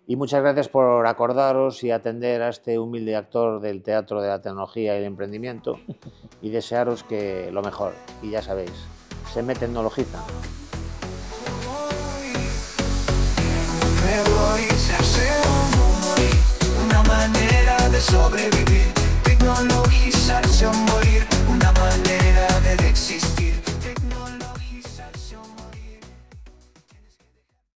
Y muchas gracias por acordaros y atender a este humilde actor del teatro de la tecnología y el emprendimiento. Y desearos que lo mejor. Y ya sabéis, se me tecnologiza. una manera de sobrevivir no lo hice, morir Una manera de existir